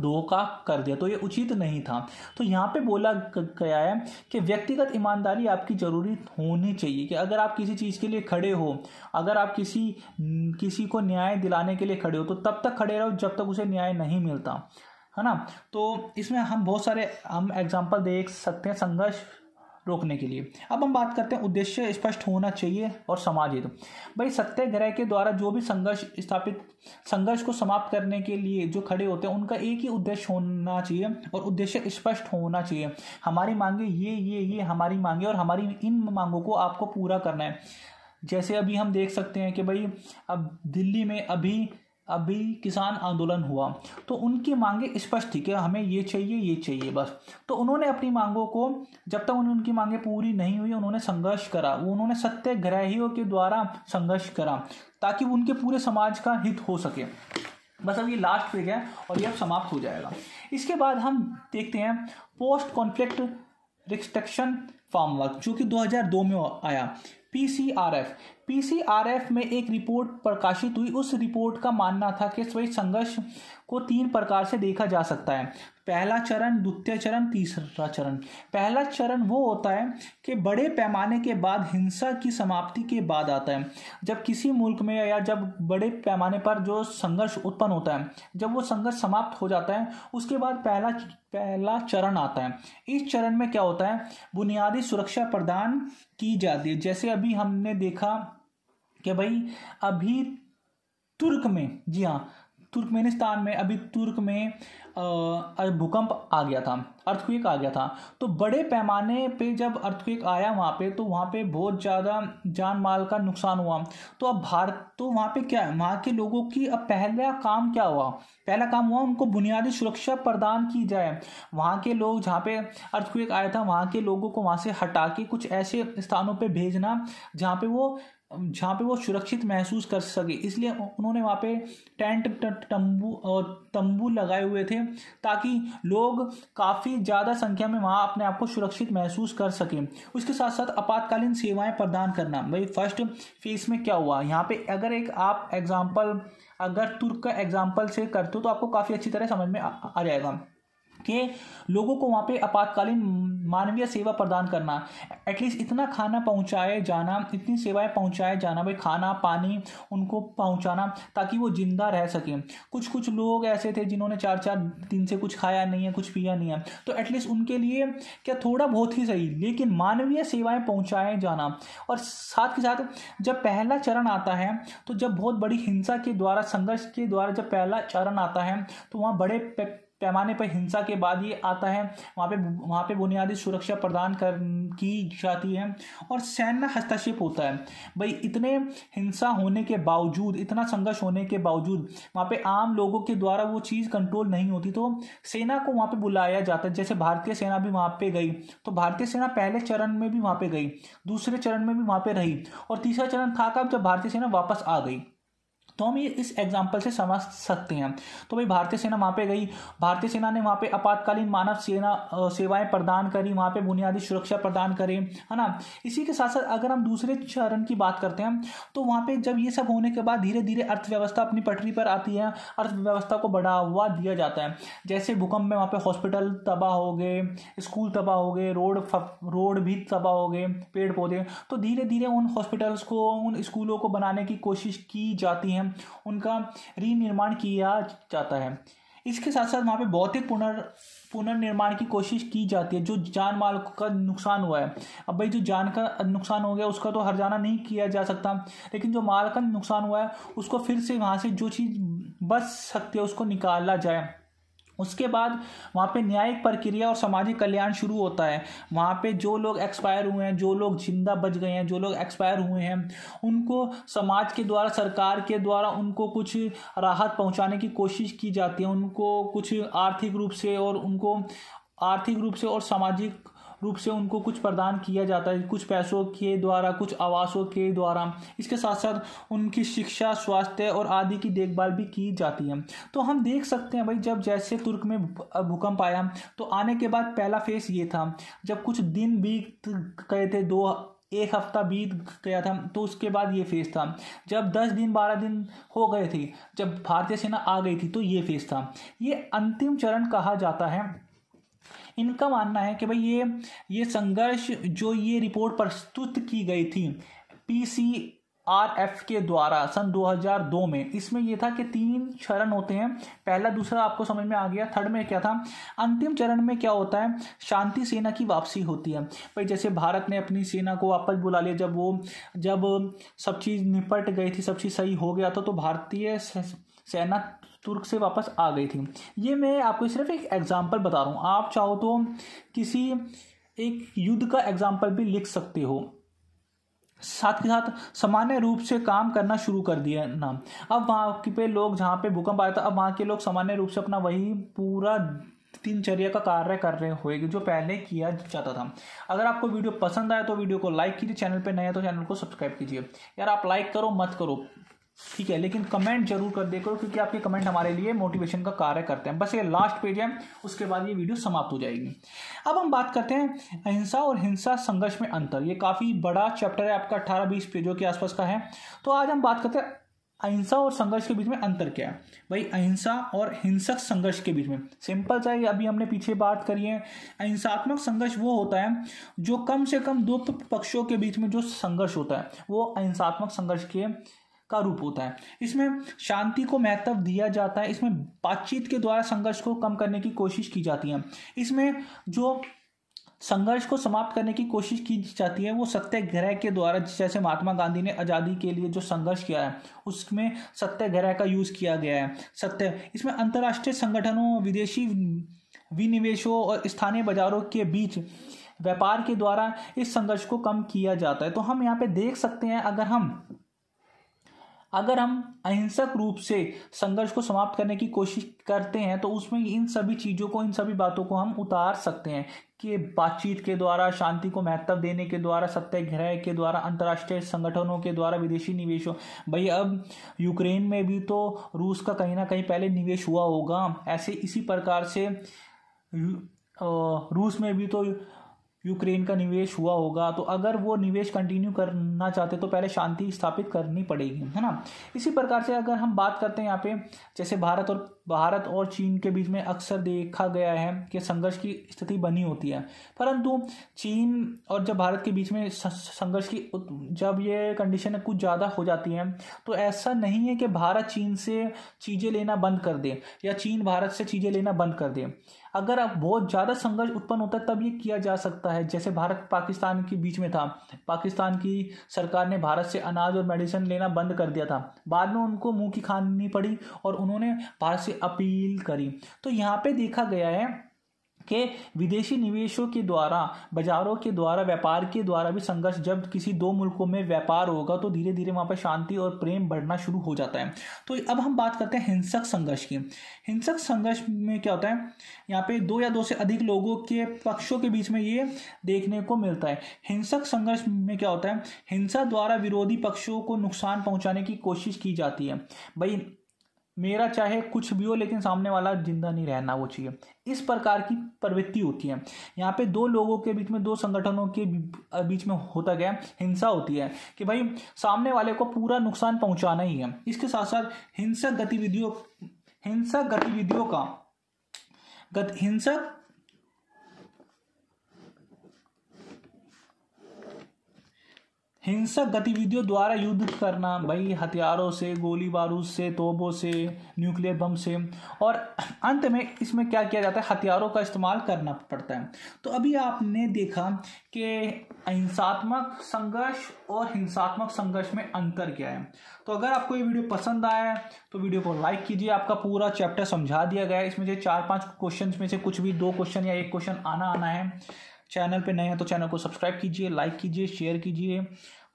धोखा कर दिया तो ये उचित नहीं था तो यहाँ पे बोला गया है कि व्यक्तिगत ईमानदारी आपकी जरूरी होनी चाहिए कि अगर आप किसी चीज़ के लिए खड़े हो अगर आप किसी किसी को न्याय दिलाने के लिए खड़े हो तो तब तक खड़े रहो जब तक उसे न्याय नहीं मिलता है ना तो इसमें हम बहुत सारे हम एग्जाम्पल देख सकते हैं संघर्ष रोकने के लिए अब हम बात करते हैं उद्देश्य स्पष्ट होना चाहिए और समाज हित भाई सत्याग्रह के द्वारा जो भी संघर्ष स्थापित संघर्ष को समाप्त करने के लिए जो खड़े होते हैं उनका एक ही उद्देश्य होना चाहिए और उद्देश्य स्पष्ट होना चाहिए हमारी मांगे ये ये ये हमारी मांगे और हमारी इन मांगों को आपको पूरा करना है जैसे अभी हम देख सकते हैं कि भाई अब दिल्ली में अभी अभी किसान आंदोलन हुआ तो उनकी मांगे स्पष्ट थी कि हमें ये चाहिए ये चाहिए बस तो उन्होंने अपनी मांगों को जब तक उन्हें उनकी मांगे पूरी नहीं हुई उन्होंने संघर्ष करा उन्होंने सत्याग्रहियों के द्वारा संघर्ष करा ताकि उनके पूरे समाज का हित हो सके बस अब ये लास्ट पेज है और ये अब समाप्त हो जाएगा इसके बाद हम देखते हैं post conflict reconstruction framework जो कि 2002 में आया पीसीआरएफ पीसीआरएफ में एक रिपोर्ट प्रकाशित हुई उस रिपोर्ट का मानना था कि स्वयं संघर्ष को तीन प्रकार से देखा जा सकता है पहला चरण द्वितीय चरण तीसरा चरण पहला चरण वो होता है कि बड़े पैमाने के बाद हिंसा की समाप्ति के बाद आता है जब किसी मुल्क में या जब बड़े पैमाने पर जो संघर्ष उत्पन्न होता है जब वो संघर्ष समाप्त हो जाता है उसके बाद पहला पहला चरण आता है इस चरण में क्या होता है बुनियादी सुरक्षा प्रदान की जाती है जैसे अभी हमने देखा कि भाई अभी तुर्क में जी हाँ तुर्कमेनिस्तान में अभी तुर्क में भूकंप आ गया था अर्थक्वेक आ गया था तो बड़े पैमाने पे जब अर्थक्वेक आया वहाँ पे तो वहाँ पे बहुत ज़्यादा जान माल का नुकसान हुआ तो अब भारत तो वहाँ पे क्या है वहाँ के लोगों की अब पहला काम क्या हुआ पहला काम हुआ उनको बुनियादी सुरक्षा प्रदान की जाए वहाँ के लोग जहाँ पे अर्थक्वेक आया था वहाँ के लोगों को वहाँ से हटा के कुछ ऐसे स्थानों पर भेजना जहाँ पे वो जहाँ पे वो सुरक्षित महसूस कर सके इसलिए उन्होंने वहाँ पे टेंट तंबू और तंबू लगाए हुए थे ताकि लोग काफ़ी ज़्यादा संख्या में वहाँ अपने आप को सुरक्षित महसूस कर सकें उसके साथ साथ आपातकालीन सेवाएं प्रदान करना भाई फर्स्ट फेज में क्या हुआ यहाँ पे अगर एक आप एग्ज़ाम्पल अगर तुर्क का एग्ज़ाम्पल से करते हो तो आपको काफ़ी अच्छी तरह समझ में आ, आ जाएगा के लोगों को वहाँ पे आपातकालीन मानवीय सेवा प्रदान करना एटलीस्ट इतना खाना पहुँचाए जाना इतनी सेवाएं पहुँचाए जाना भाई खाना पानी उनको पहुँचाना ताकि वो ज़िंदा रह सकें कुछ कुछ लोग ऐसे थे जिन्होंने चार चार दिन से कुछ खाया नहीं है कुछ पिया नहीं है तो एटलीस्ट उनके लिए क्या थोड़ा बहुत ही सही लेकिन मानवीय सेवाएँ पहुँचाए जाना और साथ के साथ जब पहला चरण आता है तो जब बहुत बड़ी हिंसा के द्वारा संघर्ष के द्वारा जब पहला चरण आता है तो वहाँ बड़े पैमाने पर हिंसा के बाद ये आता है वहाँ पे वहाँ पे बुनियादी सुरक्षा प्रदान कर की जाती है और सैन्य हस्तक्षेप होता है भाई इतने हिंसा होने के बावजूद इतना संघर्ष होने के बावजूद वहाँ पे आम लोगों के द्वारा वो चीज़ कंट्रोल नहीं होती तो सेना को वहाँ पे बुलाया जाता है जैसे भारतीय सेना भी वहाँ पे गई तो भारतीय सेना पहले चरण में भी वहाँ पे गई दूसरे चरण में भी वहाँ पे रही और तीसरा चरण था कब जब भारतीय सेना वापस आ गई तो हम ये इस एग्जाम्पल से समझ सकते हैं तो भाई भारतीय सेना वहाँ पे गई भारतीय सेना ने वहाँ पे आपातकालीन मानव सेना सेवाएं प्रदान करी वहाँ पे बुनियादी सुरक्षा प्रदान करी है ना इसी के साथ साथ अगर हम दूसरे चरण की बात करते हैं तो वहाँ पे जब ये सब होने के बाद धीरे धीरे अर्थव्यवस्था अपनी पटरी पर आती है अर्थव्यवस्था को बढ़ावा दिया जाता है जैसे भूकंप में वहाँ पर हॉस्पिटल तबाह हो गए स्कूल तबाह हो गए रोड रोड भी तबाह हो गए पेड़ पौधे तो धीरे धीरे उन हॉस्पिटल्स को उन स्कूलों को बनाने की कोशिश की जाती है हैं उनका रीनिर्माण किया जाता है इसके साथ साथ वहाँ पे भौतिक पुनर् पुनर्निर्माण की कोशिश की जाती है जो जान माल का नुकसान हुआ है अब भाई जो जान का नुकसान हो गया उसका तो हरजाना नहीं किया जा सकता लेकिन जो माल का नुकसान हुआ है उसको फिर से वहाँ से जो चीज़ बच सकती है उसको निकाला जाए उसके बाद वहाँ पे न्यायिक प्रक्रिया और सामाजिक कल्याण शुरू होता है वहाँ पे जो लोग एक्सपायर हुए हैं जो लोग जिंदा बच गए हैं जो लोग एक्सपायर हुए हैं उनको समाज के द्वारा सरकार के द्वारा उनको कुछ राहत पहुँचाने की कोशिश की जाती है उनको कुछ आर्थिक रूप से और उनको आर्थिक रूप से और सामाजिक रूप से उनको कुछ प्रदान किया जाता है कुछ पैसों के द्वारा कुछ आवासों के द्वारा इसके साथ साथ उनकी शिक्षा स्वास्थ्य और आदि की देखभाल भी की जाती है तो हम देख सकते हैं भाई जब जैसे तुर्क में भूकंप आया तो आने के बाद पहला फेस ये था जब कुछ दिन बीत गए थे दो एक हफ्ता बीत गया था तो उसके बाद ये फेस था जब दस दिन बारह दिन हो गए थे जब भारतीय सेना आ गई थी तो ये फेस था ये अंतिम चरण कहा जाता है इनका मानना है कि भाई ये ये संघर्ष जो ये रिपोर्ट प्रस्तुत की गई थी पीसी एफ के द्वारा सन 2002 में इसमें यह था कि तीन चरण होते हैं पहला दूसरा आपको समझ में आ गया थर्ड में क्या था अंतिम चरण में क्या होता है शांति सेना की वापसी होती है भाई जैसे भारत ने अपनी सेना को वापस बुला लिया जब वो जब सब चीज़ निपट गई थी सब चीज़ सही हो गया था तो भारतीय सेना तुर्क से वापस आ गई थी ये मैं आपको सिर्फ एक एग्ज़ाम्पल बता रहा हूँ आप चाहो तो किसी एक युद्ध का एग्ज़ाम्पल भी लिख सकते हो साथ के साथ सामान्य रूप से काम करना शुरू कर दिया ना अब वहाँ पे लोग जहाँ पे भूकंप आया था अब वहाँ के लोग सामान्य रूप से अपना वही पूरा दिनचर्या का कार्य कर रहे हुए जो पहले किया जाता था अगर आपको वीडियो पसंद आया तो वीडियो को लाइक कीजिए चैनल पे नया तो चैनल को सब्सक्राइब कीजिए यार आप लाइक करो मत करो ठीक है लेकिन कमेंट जरूर कर देखो क्योंकि आपके कमेंट हमारे लिए मोटिवेशन का कार्य करते हैं बस ये लास्ट पेज है उसके बाद ये वीडियो समाप्त हो जाएगी अब हम बात करते हैं अहिंसा और हिंसा संघर्ष में अंतर ये काफ़ी बड़ा चैप्टर है आपका अट्ठारह बीस पेजों के आसपास का है तो आज हम बात करते हैं अहिंसा और संघर्ष के बीच में अंतर क्या है भाई अहिंसा और हिंसक संघर्ष के बीच में सिंपल सा ही अभी हमने पीछे बात करी है अहिंसात्मक संघर्ष वो होता है जो कम से कम दो पक्षों के बीच में जो संघर्ष होता है वो अहिंसात्मक संघर्ष के का रूप होता है इसमें शांति को महत्व दिया जाता है इसमें बातचीत के द्वारा संघर्ष को कम करने की कोशिश की जाती है इसमें जो संघर्ष को समाप्त करने की कोशिश की जाती है वो सत्याग्रह के द्वारा जैसे महात्मा गांधी ने आज़ादी के लिए जो संघर्ष किया है उसमें सत्याग्रह का यूज़ किया गया है सत्य इसमें अंतर्राष्ट्रीय संगठनों विदेशी विनिवेशों और स्थानीय बाजारों के बीच व्यापार के द्वारा इस संघर्ष को कम किया जाता है तो हम यहाँ पे देख सकते हैं अगर हम अगर हम अहिंसक रूप से संघर्ष को समाप्त करने की कोशिश करते हैं तो उसमें इन सभी चीज़ों को इन सभी बातों को हम उतार सकते हैं कि बातचीत के द्वारा शांति को महत्व देने के द्वारा सत्याग्रह के द्वारा अंतर्राष्ट्रीय संगठनों के द्वारा विदेशी निवेशों भाई अब यूक्रेन में भी तो रूस का कहीं ना कहीं पहले निवेश हुआ होगा ऐसे इसी प्रकार से रूस में भी तो यूक्रेन का निवेश हुआ होगा तो अगर वो निवेश कंटिन्यू करना चाहते तो पहले शांति स्थापित करनी पड़ेगी है ना इसी प्रकार से अगर हम बात करते हैं यहाँ पे जैसे भारत और भारत और चीन के बीच में अक्सर देखा गया है कि संघर्ष की स्थिति बनी होती है परंतु चीन और जब भारत के बीच में संघर्ष की जब ये कंडीशन कुछ ज़्यादा हो जाती है तो ऐसा नहीं है कि भारत चीन से चीज़ें लेना बंद कर दे या चीन भारत से चीज़ें लेना बंद कर दे अगर आप बहुत ज़्यादा संघर्ष उत्पन्न होता है तब ये किया जा सकता है जैसे भारत पाकिस्तान के बीच में था पाकिस्तान की सरकार ने भारत से अनाज और मेडिसिन लेना बंद कर दिया था बाद में उनको मुँह की खानी पड़ी और उन्होंने भारत से अपील करी तो यहाँ पर देखा गया है के विदेशी निवेशों के द्वारा बाजारों के द्वारा व्यापार के द्वारा भी संघर्ष जब किसी दो मुल्कों में व्यापार होगा तो धीरे धीरे वहाँ पर शांति और प्रेम बढ़ना शुरू हो जाता है तो अब हम बात करते हैं हिंसक संघर्ष की हिंसक संघर्ष में क्या होता है यहाँ पे दो या दो से अधिक लोगों के पक्षों के बीच में ये देखने को मिलता है हिंसक संघर्ष में क्या होता है हिंसा द्वारा विरोधी पक्षों को नुकसान पहुँचाने की कोशिश की जाती है भाई मेरा चाहे कुछ भी हो लेकिन सामने वाला जिंदा नहीं रहना वो चाहिए इस प्रकार की प्रवृत्ति होती है यहाँ पे दो लोगों के बीच में दो संगठनों के बीच में होता गया हिंसा होती है कि भाई सामने वाले को पूरा नुकसान पहुँचाना ही है इसके साथ साथ हिंसक गतिविधियों हिंसक गतिविधियों का गत, हिंसक हिंसक गतिविधियों द्वारा युद्ध करना भाई हथियारों से गोली बारूद से तोबों से न्यूक्लियर बम से और अंत में इसमें क्या किया जाता है हथियारों का इस्तेमाल करना पड़ता है तो अभी आपने देखा कि हिंसात्मक संघर्ष और हिंसात्मक संघर्ष में अंतर क्या है तो अगर आपको ये वीडियो पसंद आया है तो वीडियो को लाइक कीजिए आपका पूरा चैप्टर समझा दिया गया है इसमें से चार पाँच क्वेश्चन में से कुछ भी दो क्वेश्चन या एक क्वेश्चन आना आना है चैनल पे नए हैं तो चैनल को सब्सक्राइब कीजिए लाइक कीजिए शेयर कीजिए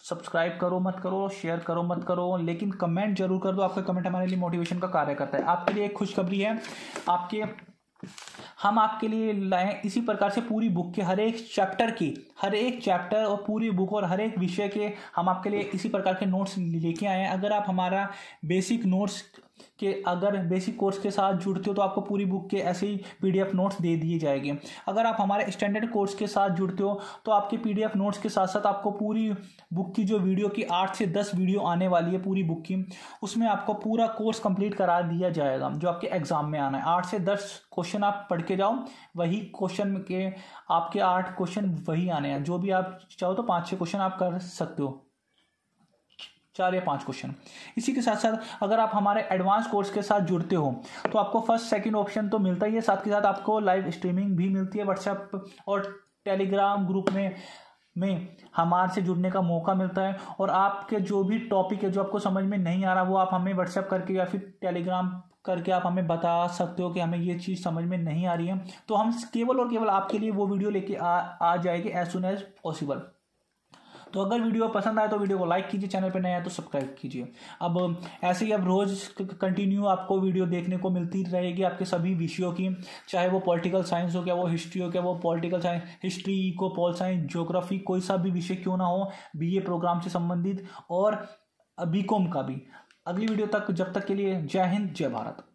सब्सक्राइब करो मत करो शेयर करो मत करो लेकिन कमेंट जरूर कर दो आपका कमेंट हमारे लिए मोटिवेशन का कार्य करता है आपके लिए एक खुशखबरी है आपके हम आपके लिए लाए इसी प्रकार से पूरी बुक के हर एक चैप्टर की हर एक चैप्टर और पूरी बुक और हर एक विषय के हम आपके लिए इसी प्रकार के नोट्स लेके आए हैं अगर आप हमारा बेसिक नोट्स कि अगर बेसिक कोर्स के साथ जुड़ते हो तो आपको पूरी बुक के ऐसे ही पीडीएफ नोट्स दे दिए जाएंगे अगर आप हमारे स्टैंडर्ड कोर्स के साथ जुड़ते हो तो आपके पीडीएफ नोट्स के साथ साथ आपको पूरी बुक की जो वीडियो की आठ से दस वीडियो आने वाली है पूरी बुक की उसमें आपको पूरा कोर्स कंप्लीट करा दिया जाएगा जो आपके एग्ज़ाम में आना है आठ से दस क्वेश्चन आप पढ़ के जाओ वही क्वेश्चन के आपके आठ क्वेश्चन वही आने हैं जो भी आप चाहो तो पाँच छः क्वेश्चन आप कर सकते हो चार या पांच क्वेश्चन इसी के साथ साथ अगर आप हमारे एडवांस कोर्स के साथ जुड़ते हो तो आपको फर्स्ट सेकंड ऑप्शन तो मिलता ही है साथ के साथ आपको लाइव स्ट्रीमिंग भी मिलती है व्हाट्सएप और टेलीग्राम ग्रुप में में हमारे से जुड़ने का मौका मिलता है और आपके जो भी टॉपिक है जो आपको समझ में नहीं आ रहा वो आप हमें व्हाट्सएप करके या फिर टेलीग्राम करके आप हमें बता सकते हो कि हमें ये चीज़ समझ में नहीं आ रही है तो हम केवल और केवल आपके लिए वो वीडियो लेके आ, आ जाएगी एज सुन एज पॉसिबल तो अगर वीडियो पसंद आए तो वीडियो को लाइक कीजिए चैनल पर नया आए तो सब्सक्राइब कीजिए अब ऐसे ही अब रोज़ कंटिन्यू आपको वीडियो देखने को मिलती रहेगी आपके सभी विषयों की चाहे वो पॉलिटिकल साइंस हो क्या वो हिस्ट्री हो क्या वो political science history eco pol science geography कोई सा भी विषय क्यों ना हो बी प्रोग्राम से संबंधित और बीकॉम का भी अगली वीडियो तक जब तक के लिए जय हिंद जय भारत